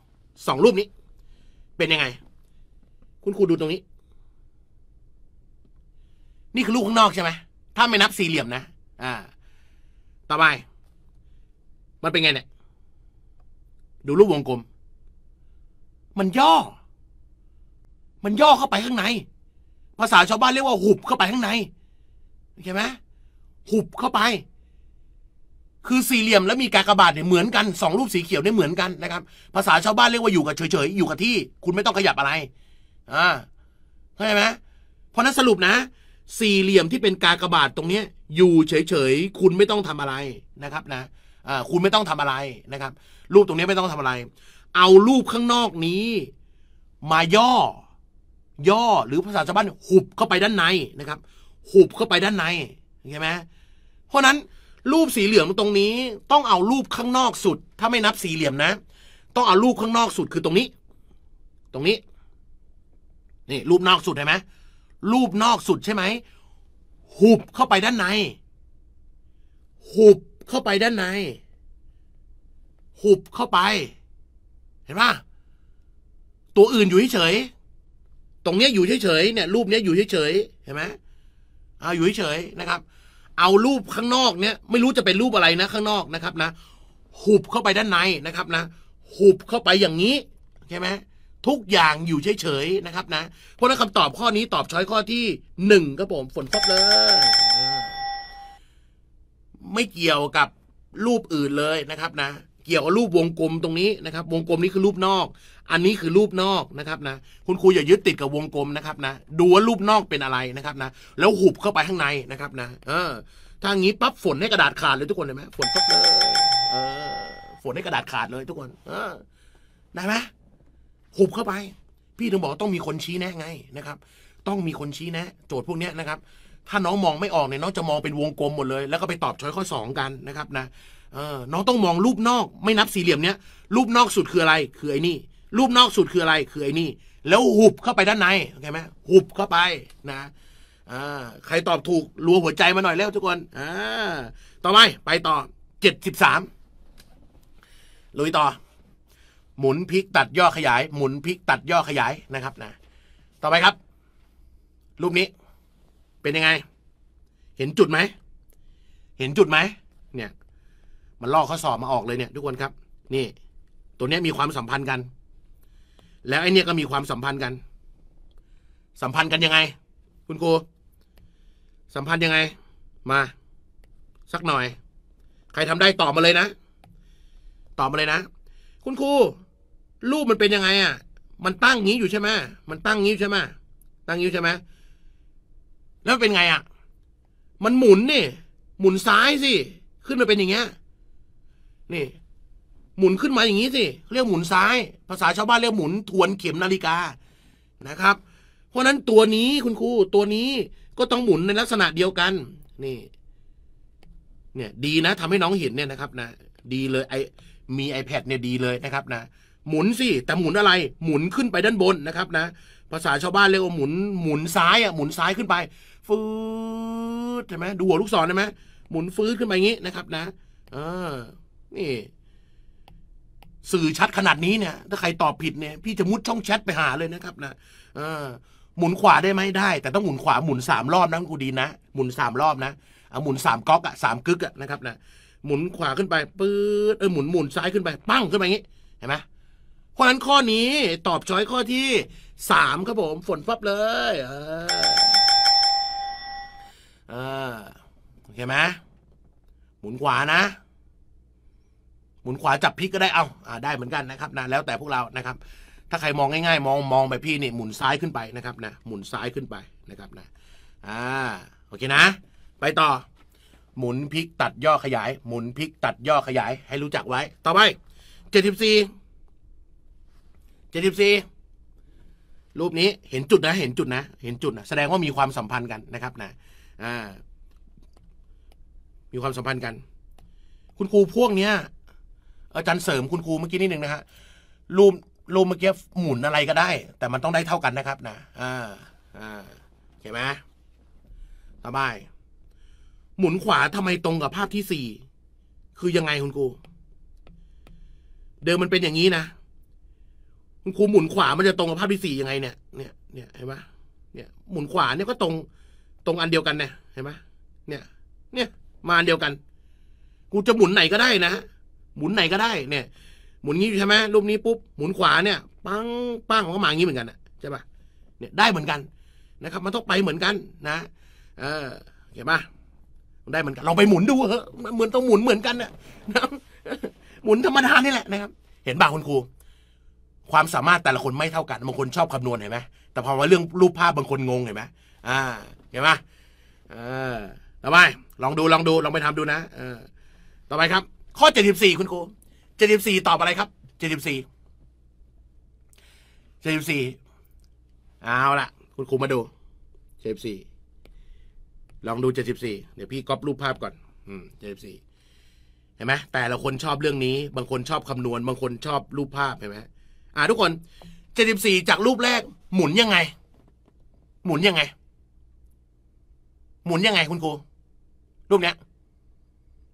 สองรูปนี้เป็นยังไง คุณครูดูตรงนี้ นี่คือรูปข้างนอกใช่ไหมถ้าไม่นับสี่เหลี่ยมนะอ่า ต่อไป มันเป็นไงเนี่ยดูรูปวงกลม มันย่อ มันย่อเข้าไปข้างในภาษาชาวบ้านเรียกว่าหุบเข้าไปข้างในเข้าไหมหุบเข้าไป คือสี่เหลี่ยมแล้วมีกากบาทเนี่ยเหมือนกันสองรูปสีเขียวเนี่ยเหมือนกันนะครับ ภาษาชาวบ้านเรียกว่าอยู่กับเฉย ๆ อยู่กับที่ คุณไม่ต้องขยับอะไรอ่าเข้าใจไหมเพราะนั้นสรุปนะ สี่เหลี่ยมที่เป็นกากบาทตรงนี้อยู่เฉย ๆ คุณไม่ต้องทำอะไรนะครับนะอ่าคุณไม่ต้องทำอะไรนะครับ รูปตรงนี้ไม่ต้องทำอะไร เอารูปข้างนอกนี้ มาย่อย่อหรือภาษาชาวบ้านหุบเข้าไปด้านในนะครับ หุบเข้าไปด้านในเใช่ไหมเพราะนั้นรูปสีเหลืองตรงนี้ ต้องเอารูปข้างนอกสุด ถ้าไม่นับสี่เหลี่ยมนะ ต้องเอารูปข้างนอกสุดคือตรงนี้ ตรงนี้นี่ รูปนอกสุดใช่ไหมรูปนอกสุดใช่ไหม หุบเข้าไปด้านใน หุบเข้าไปด้านในหุบเข้าไป เห็นปะตัวอื่นอยู่เฉยตรงเนี้ยอยู่เฉยๆเนี่ยรูปเนี้ยอยู่เฉยๆเห็นไหมเอาอยู่เฉยๆนะครับ เอารูปข้างนอกเนี่ยไม่รู้จะเป็นรูปอะไรนะ ข้างนอกนะครับนะหุบเข้าไปด้านในนะครับนะหุบเข้าไปอย่างนี้ใช่ไหมทุกอย่างอยู่เฉยๆนะครับนะเพราะนั้นคำตอบข้อนี้ตอบช้อยข้อที่หนึ่งครับผมฝนตกเลยไม่เกี่ยวกับรูปอื่นเลยนะครับนะเกี่ยวกับรูปวงกลมตรงนี้นะครับ วงกลมนี้คือรูปนอก อันนี้คือรูปนอกนะครับนะ คุณครูอย่ายึดติดกับวงกลมนะครับนะดูว่ารูปนอกเป็นอะไรนะครับนะแล้วหุบเข้าไปข้างในนะครับนะเออถ้างี้ปั๊บฝนให้กระดาษขาดเลยทุกคนเลยไหมฝนปั๊บเลยเออ ฝนให้กระดาษขาดเลยทุกคน เออได้ไหมหุบเข้าไป พี่ถึงบอกต้องมีคนชี้แนะไงนะครับ ต้องมีคนชี้แนะโจทย์พวกนี้นะครับ ถ้าน้องมองไม่ออกเนี่ยน้องจะมองเป็นวงกลมหมดเลย แล้วก็ไปตอบช้อยข้อสองกันนะครับนะเออน้องต้องมองรูปนอกไม่นับสี่เหลี่ยมเนี้ย รูปนอกสุดคืออะไร คือไอ้นี่ รูปนอกสุดคืออะไร คือไอ้นี่ แล้วหุบเข้าไปด้านในโอเคไหมหุบเข้าไปนะอ่าใครตอบถูกรัวหัวใจมาหน่อยแล้วทุกคนอ่าต่อไปไปต่อเจ็ดสิบสามลุยต่อ หมุนพลิกตัดย่อขยาย หมุนพลิกตัดย่อขยายนะครับนะต่อไปครับ รูปนี้ เป็นยังไง เห็นจุดไหม เห็นจุดไหมเนี่ยมันลอกข้อสอบมาออกเลยเนี่ยทุกคนครับ นี่ ตัวนี้มีความสัมพันธ์กัน แล้วไอ้นี่ก็มีความสัมพันธ์กัน สัมพันธ์กันยังไง คุณครูสัมพันธ์ยังไง มา สักหน่อย ใครทำได้ตอบมาเลยนะตอบมาเลยนะคุณครูรูปมันเป็นยังไงอ่ะ มันตั้งงี้อยู่ใช่ไหมมันตั้งงี้ใช่ไหมตั้งงี้ใช่ไหมแล้วเป็นไงอ่ะ มันหมุนนี่หมุนซ้ายสิขึ้นมาเป็นอย่างเงี้ยนี่หมุนขึ้นมาอย่างนี้สิเรียกหมุนซ้าย ภาษาชาวบ้านเรียกหมุนทวนเข็มนาฬิกานะครับ เพราะนั้นตัวนี้คุณครูตัวนี้ก็ต้องหมุนในลักษณะเดียวกันนี่ เนี่ยดีนะทำให้น้องเห็นเนี่ยนะครับ นะดีเลยไอมี iPad เนี่ยดีเลยนะครับ นะหมุนสิแต่หมุนอะไรหมุนขึ้นไปด้านบนนะครับ นะภาษาชาวบ้านเรียกว่าหมุนหมุนซ้ายอ่ะหมุนซ้ายขึ้นไปฟื้ดใช่ไหมดูหัวลูกศรใช่ไหมหมุนฟื้ดขึ้นไปอย่างนี้นะครับ นะอ่านี่สื่อชัดขนาดนี้เนี่ยถ้าใครตอบผิดเนี่ยพี่จะมุดช่องแชทไปหาเลยนะครับนะเออหมุนขวาได้ไหมได้ แต่ต้องหมุนขวาหมุนสามรอบนะกูดีนะหมุนสามรอบนะเอาหมุนสามก๊อกอะสามกึกอะนะครับนะหมุนขวาขึ้นไปปื๊ดเออหมุนหมุนซ้ายขึ้นไปปั้งขึ้นไปอย่างี้เห็นไหมเพราะฉะนั้นข้อนี้ ตอบจอยข้อที่สามครับผมฝนฟับเลยเออเออโอเคไหมหมุนขวานะหมุนขวาจับพลิกก็ได้เอาอ่าได้เหมือนกันนะครับนะ แล้วแต่พวกเรานะครับ ถ้าใครมองง่าย ๆ มองมองไปพี่นี่หมุนซ้ายขึ้นไปนะครับนะ หมุนซ้ายขึ้นไปนะครับนะ อ่า โอเคนะ ไปต่อ หมุนพลิกตัดย่อขยาย หมุนพลิก ตัดย่อขยาย ให้รู้จักไว้ ต่อไปเจ็ดสิบสี่เจ็ดสิบสี่รูปนี้เห็นจุดนะ เห็นจุดนะ เห็นจุดนะ แสดงว่ามีความสัมพันธ์กันนะครับ นะ อ่า มีความสัมพันธ์กัน คุณครูพวกเนี้ยอาจารย์เสริมคุณครูเมื่อกี้นิดนึงนะฮะรูมรูมเมื่อกี้หมุนอะไรก็ได้ แต่มันต้องได้เท่ากันนะครับนะอ่าอ่าเข้าไหมสบายหมุนขวาทำไมตรงกับภาพที่สี่คือยังไงคุณครูเดิมมันเป็นอย่างนี้นะคุณครูหมุนขวามันจะตรงกับภาพที่สี่ยังไงเนี่ยเนี่ยเนี่ยเห็นไหมเนี่ยหมุนขวาเนี่ยก็ตรง ตรงอันเดียวกันเนี่ยเห็นไหมเนี่ย เนี่ย มาอันเดียวกันกูจะหมุนไหนก็ได้นะหมุนไหนก็ได้เนี่ยหมุนงี้อยู่ใช่ไหม รูปนี้ปุ๊บหมุนขวาเนี่ยปังปังมอนก็มางี้เหมือนกันะใช่ปะเนี่ย ได้เหมือนกัน นะครับ มันต้องไปเหมือนกันนะ เออเห็นปะได้เหมือนกัน ลองไปหมุนดูเหอะเหมือนต้องหมุนเหมือนกันนะหมุนธรรมดานี่แหละนะครับเห็นบ่าคุณครู ความสามารถแต่ละคนไม่เท่ากัน บางคนชอบคำนวณเห็นไหมแต่พอมาเรื่องรูปภาพบางคนงงเห็นไหมอ่า เห็นไหมเออต่อไป ลองดูลองดูลองไปทำดูนะเออ ต่อไปครับข้อเจ็ดสิบสี่คุณครูเจ็ดสิบสี่ตอบอะไรครับเจ็ดสิบสี่เจ็ดสิบสี่เอาละคุณครูมาดูเจ็ดสิบสี่ลองดูเจ็ดสิบสี่เดี๋ยวพี่ก๊อปรูปภาพก่อน อืมเจ็ดสิบสี่เห็นไหมแต่ละคนชอบเรื่องนี้ บางคนชอบคำนวณ บางคนชอบรูปภาพเห็นไหมอ่าทุกคนเจ็ดสิบสี่จากรูปแรก หมุนยังไง หมุนยังไง หมุนยังไง คุณครูรูปเนี้ย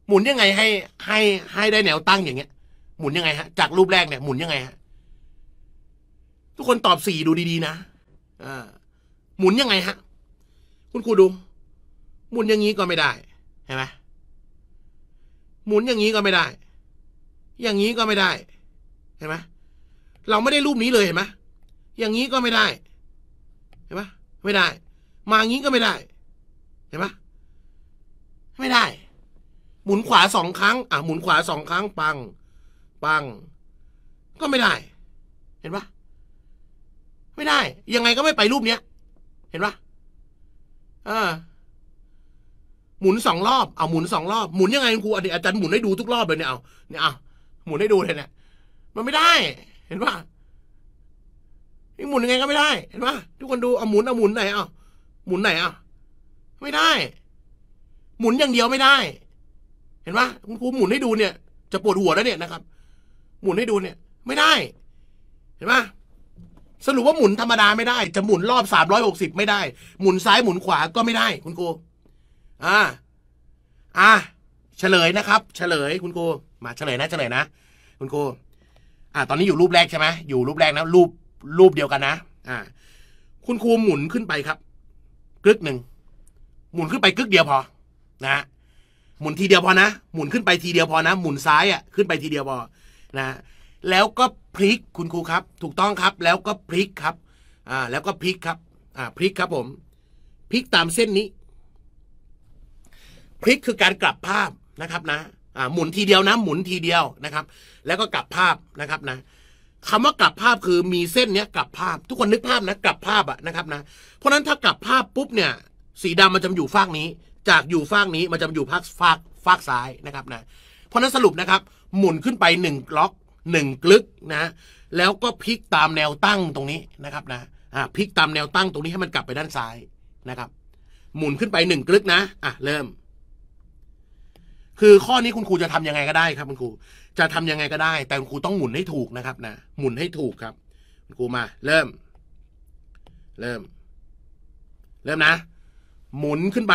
หมุนยังไงให้ ให้ให้ได้แนวตั้งอย่างเงี้ยหมุนยังไง ฮะ จากรูปแรกเนี่ย หมุนยังไง ฮะทุกคนตอบสี่ดูดีๆนะอ่าหมุนยังไง ฮะ คุณครูดู หมุนอย่างนี้ก็ไม่ได้เห็นไหมหมุนอย่างนี้ก็ไม่ได้ อย่างนี้ก็ไม่ได้ เห็นไหมเราไม่ได้รูปนี้เลยเห็นไหมอย่างนี้ก็ไม่ได้เห็นไหมไม่ได้มางี้ก็ไม่ได้ เห็นไหมไม่ได้หมุนขวาสองครั้ง อ่ะหมุนขวาสองครั้ง ปังปัง ก็ไม่ได้ เห็นปะไม่ได้ยังไงก็ไม่ไปรูปเนี้ยเห็นปะเออหมุนสองรอบเอาหมุนสองรอบหมุนยังไงครูอาจารย์หมุนให้ดูทุกรอบเลยเนี่ยเอาเนี่ยเอาหมุนให้ดูเลยเนี่ยมันไม่ได้ เห็นปะหมุนยังไงก็ไม่ได้เห็นปะทุกคนดูเอาหมุนเอาหมุนไหนเอาหมุนไหนเอาไม่ได้ หมุนอย่างเดียวไม่ได้เห็นไหมคุณครูหมุนให้ดูเนี่ยจะปวดหัวแล้วเนี่ยนะครับ หมุนให้ดูเนี่ย ไม่ได้ เห็นไหมสรุปว่าหมุนธรรมดาไม่ได้ จะหมุนรอบสามร้อยหกสิบไม่ได้หมุนซ้ายหมุนขวาก็ไม่ได้ คุณครูอ่า อ่าเฉลยนะครับ เฉลย คุณครูมาเฉลยนะเฉลยนะคุณครูอ่าตอนนี้อยู่รูปแรกใช่ไหมอยู่รูปแรกนะรูปรูปเดียวกันนะอ่า คุณครูหมุนขึ้นไปครับ กึกหนึ่งหมุนขึ้นไปกึกเดียวพอ นะหมุนทีเดียวพอนะหมุนขึ้นไปทีเดียวพอนะ หมุนซ้ายอ่ะขึ้นไปทีเดียวพอนะ แล้วก็พลิกคุณครูครับถูกต้องครับแล้วก็พลิกครับ อ่า แล้วก็พลิกครับอ่าพลิกครับผมพลิกตามเส้นนี้พลิกคือการกลับภาพนะครับ นะอ่าหมุนทีเดียวนะ หมุนทีเดียวนะครับ แล้วก็กลับภาพนะครับนะคำว่ากลับภาพคือมีเส้นเนี้ยกลับภาพทุกคนนึกภาพนะกลับภาพอะนะครับนะ เพราะนั้นถ้ากลับภาพปุ๊บเนี่ย สีดำมันจะอยู่ฟากนี้จากอยู่ฟากนี้มันจะมาอยู่ภาคฟากฟากซ้ายนะครับ นะ เพราะนั้นสรุปนะครับ หมุนขึ้นไปหนึ่งล็อกหนึ่งกลึกนะแล้วก็พลิกตามแนวตั้งตรงนี้นะครับ นะอ่าพลิกตามแนวตั้งตรงนี้ให้มันกลับไปด้านซ้ายนะครับ หมุนขึ้นไปหนึ่งกลึกนะอ่ะเริ่ม คือข้อนี้คุณครูจะทำยังไงก็ได้ครับคุณครูจะทำยังไงก็ได้ แต่คุณครูต้องหมุนให้ถูกนะครับนะหมุนให้ถูกครับคุณครูมา เริ่ม เริ่ม เริ่มนะ หมุนขึ้นไป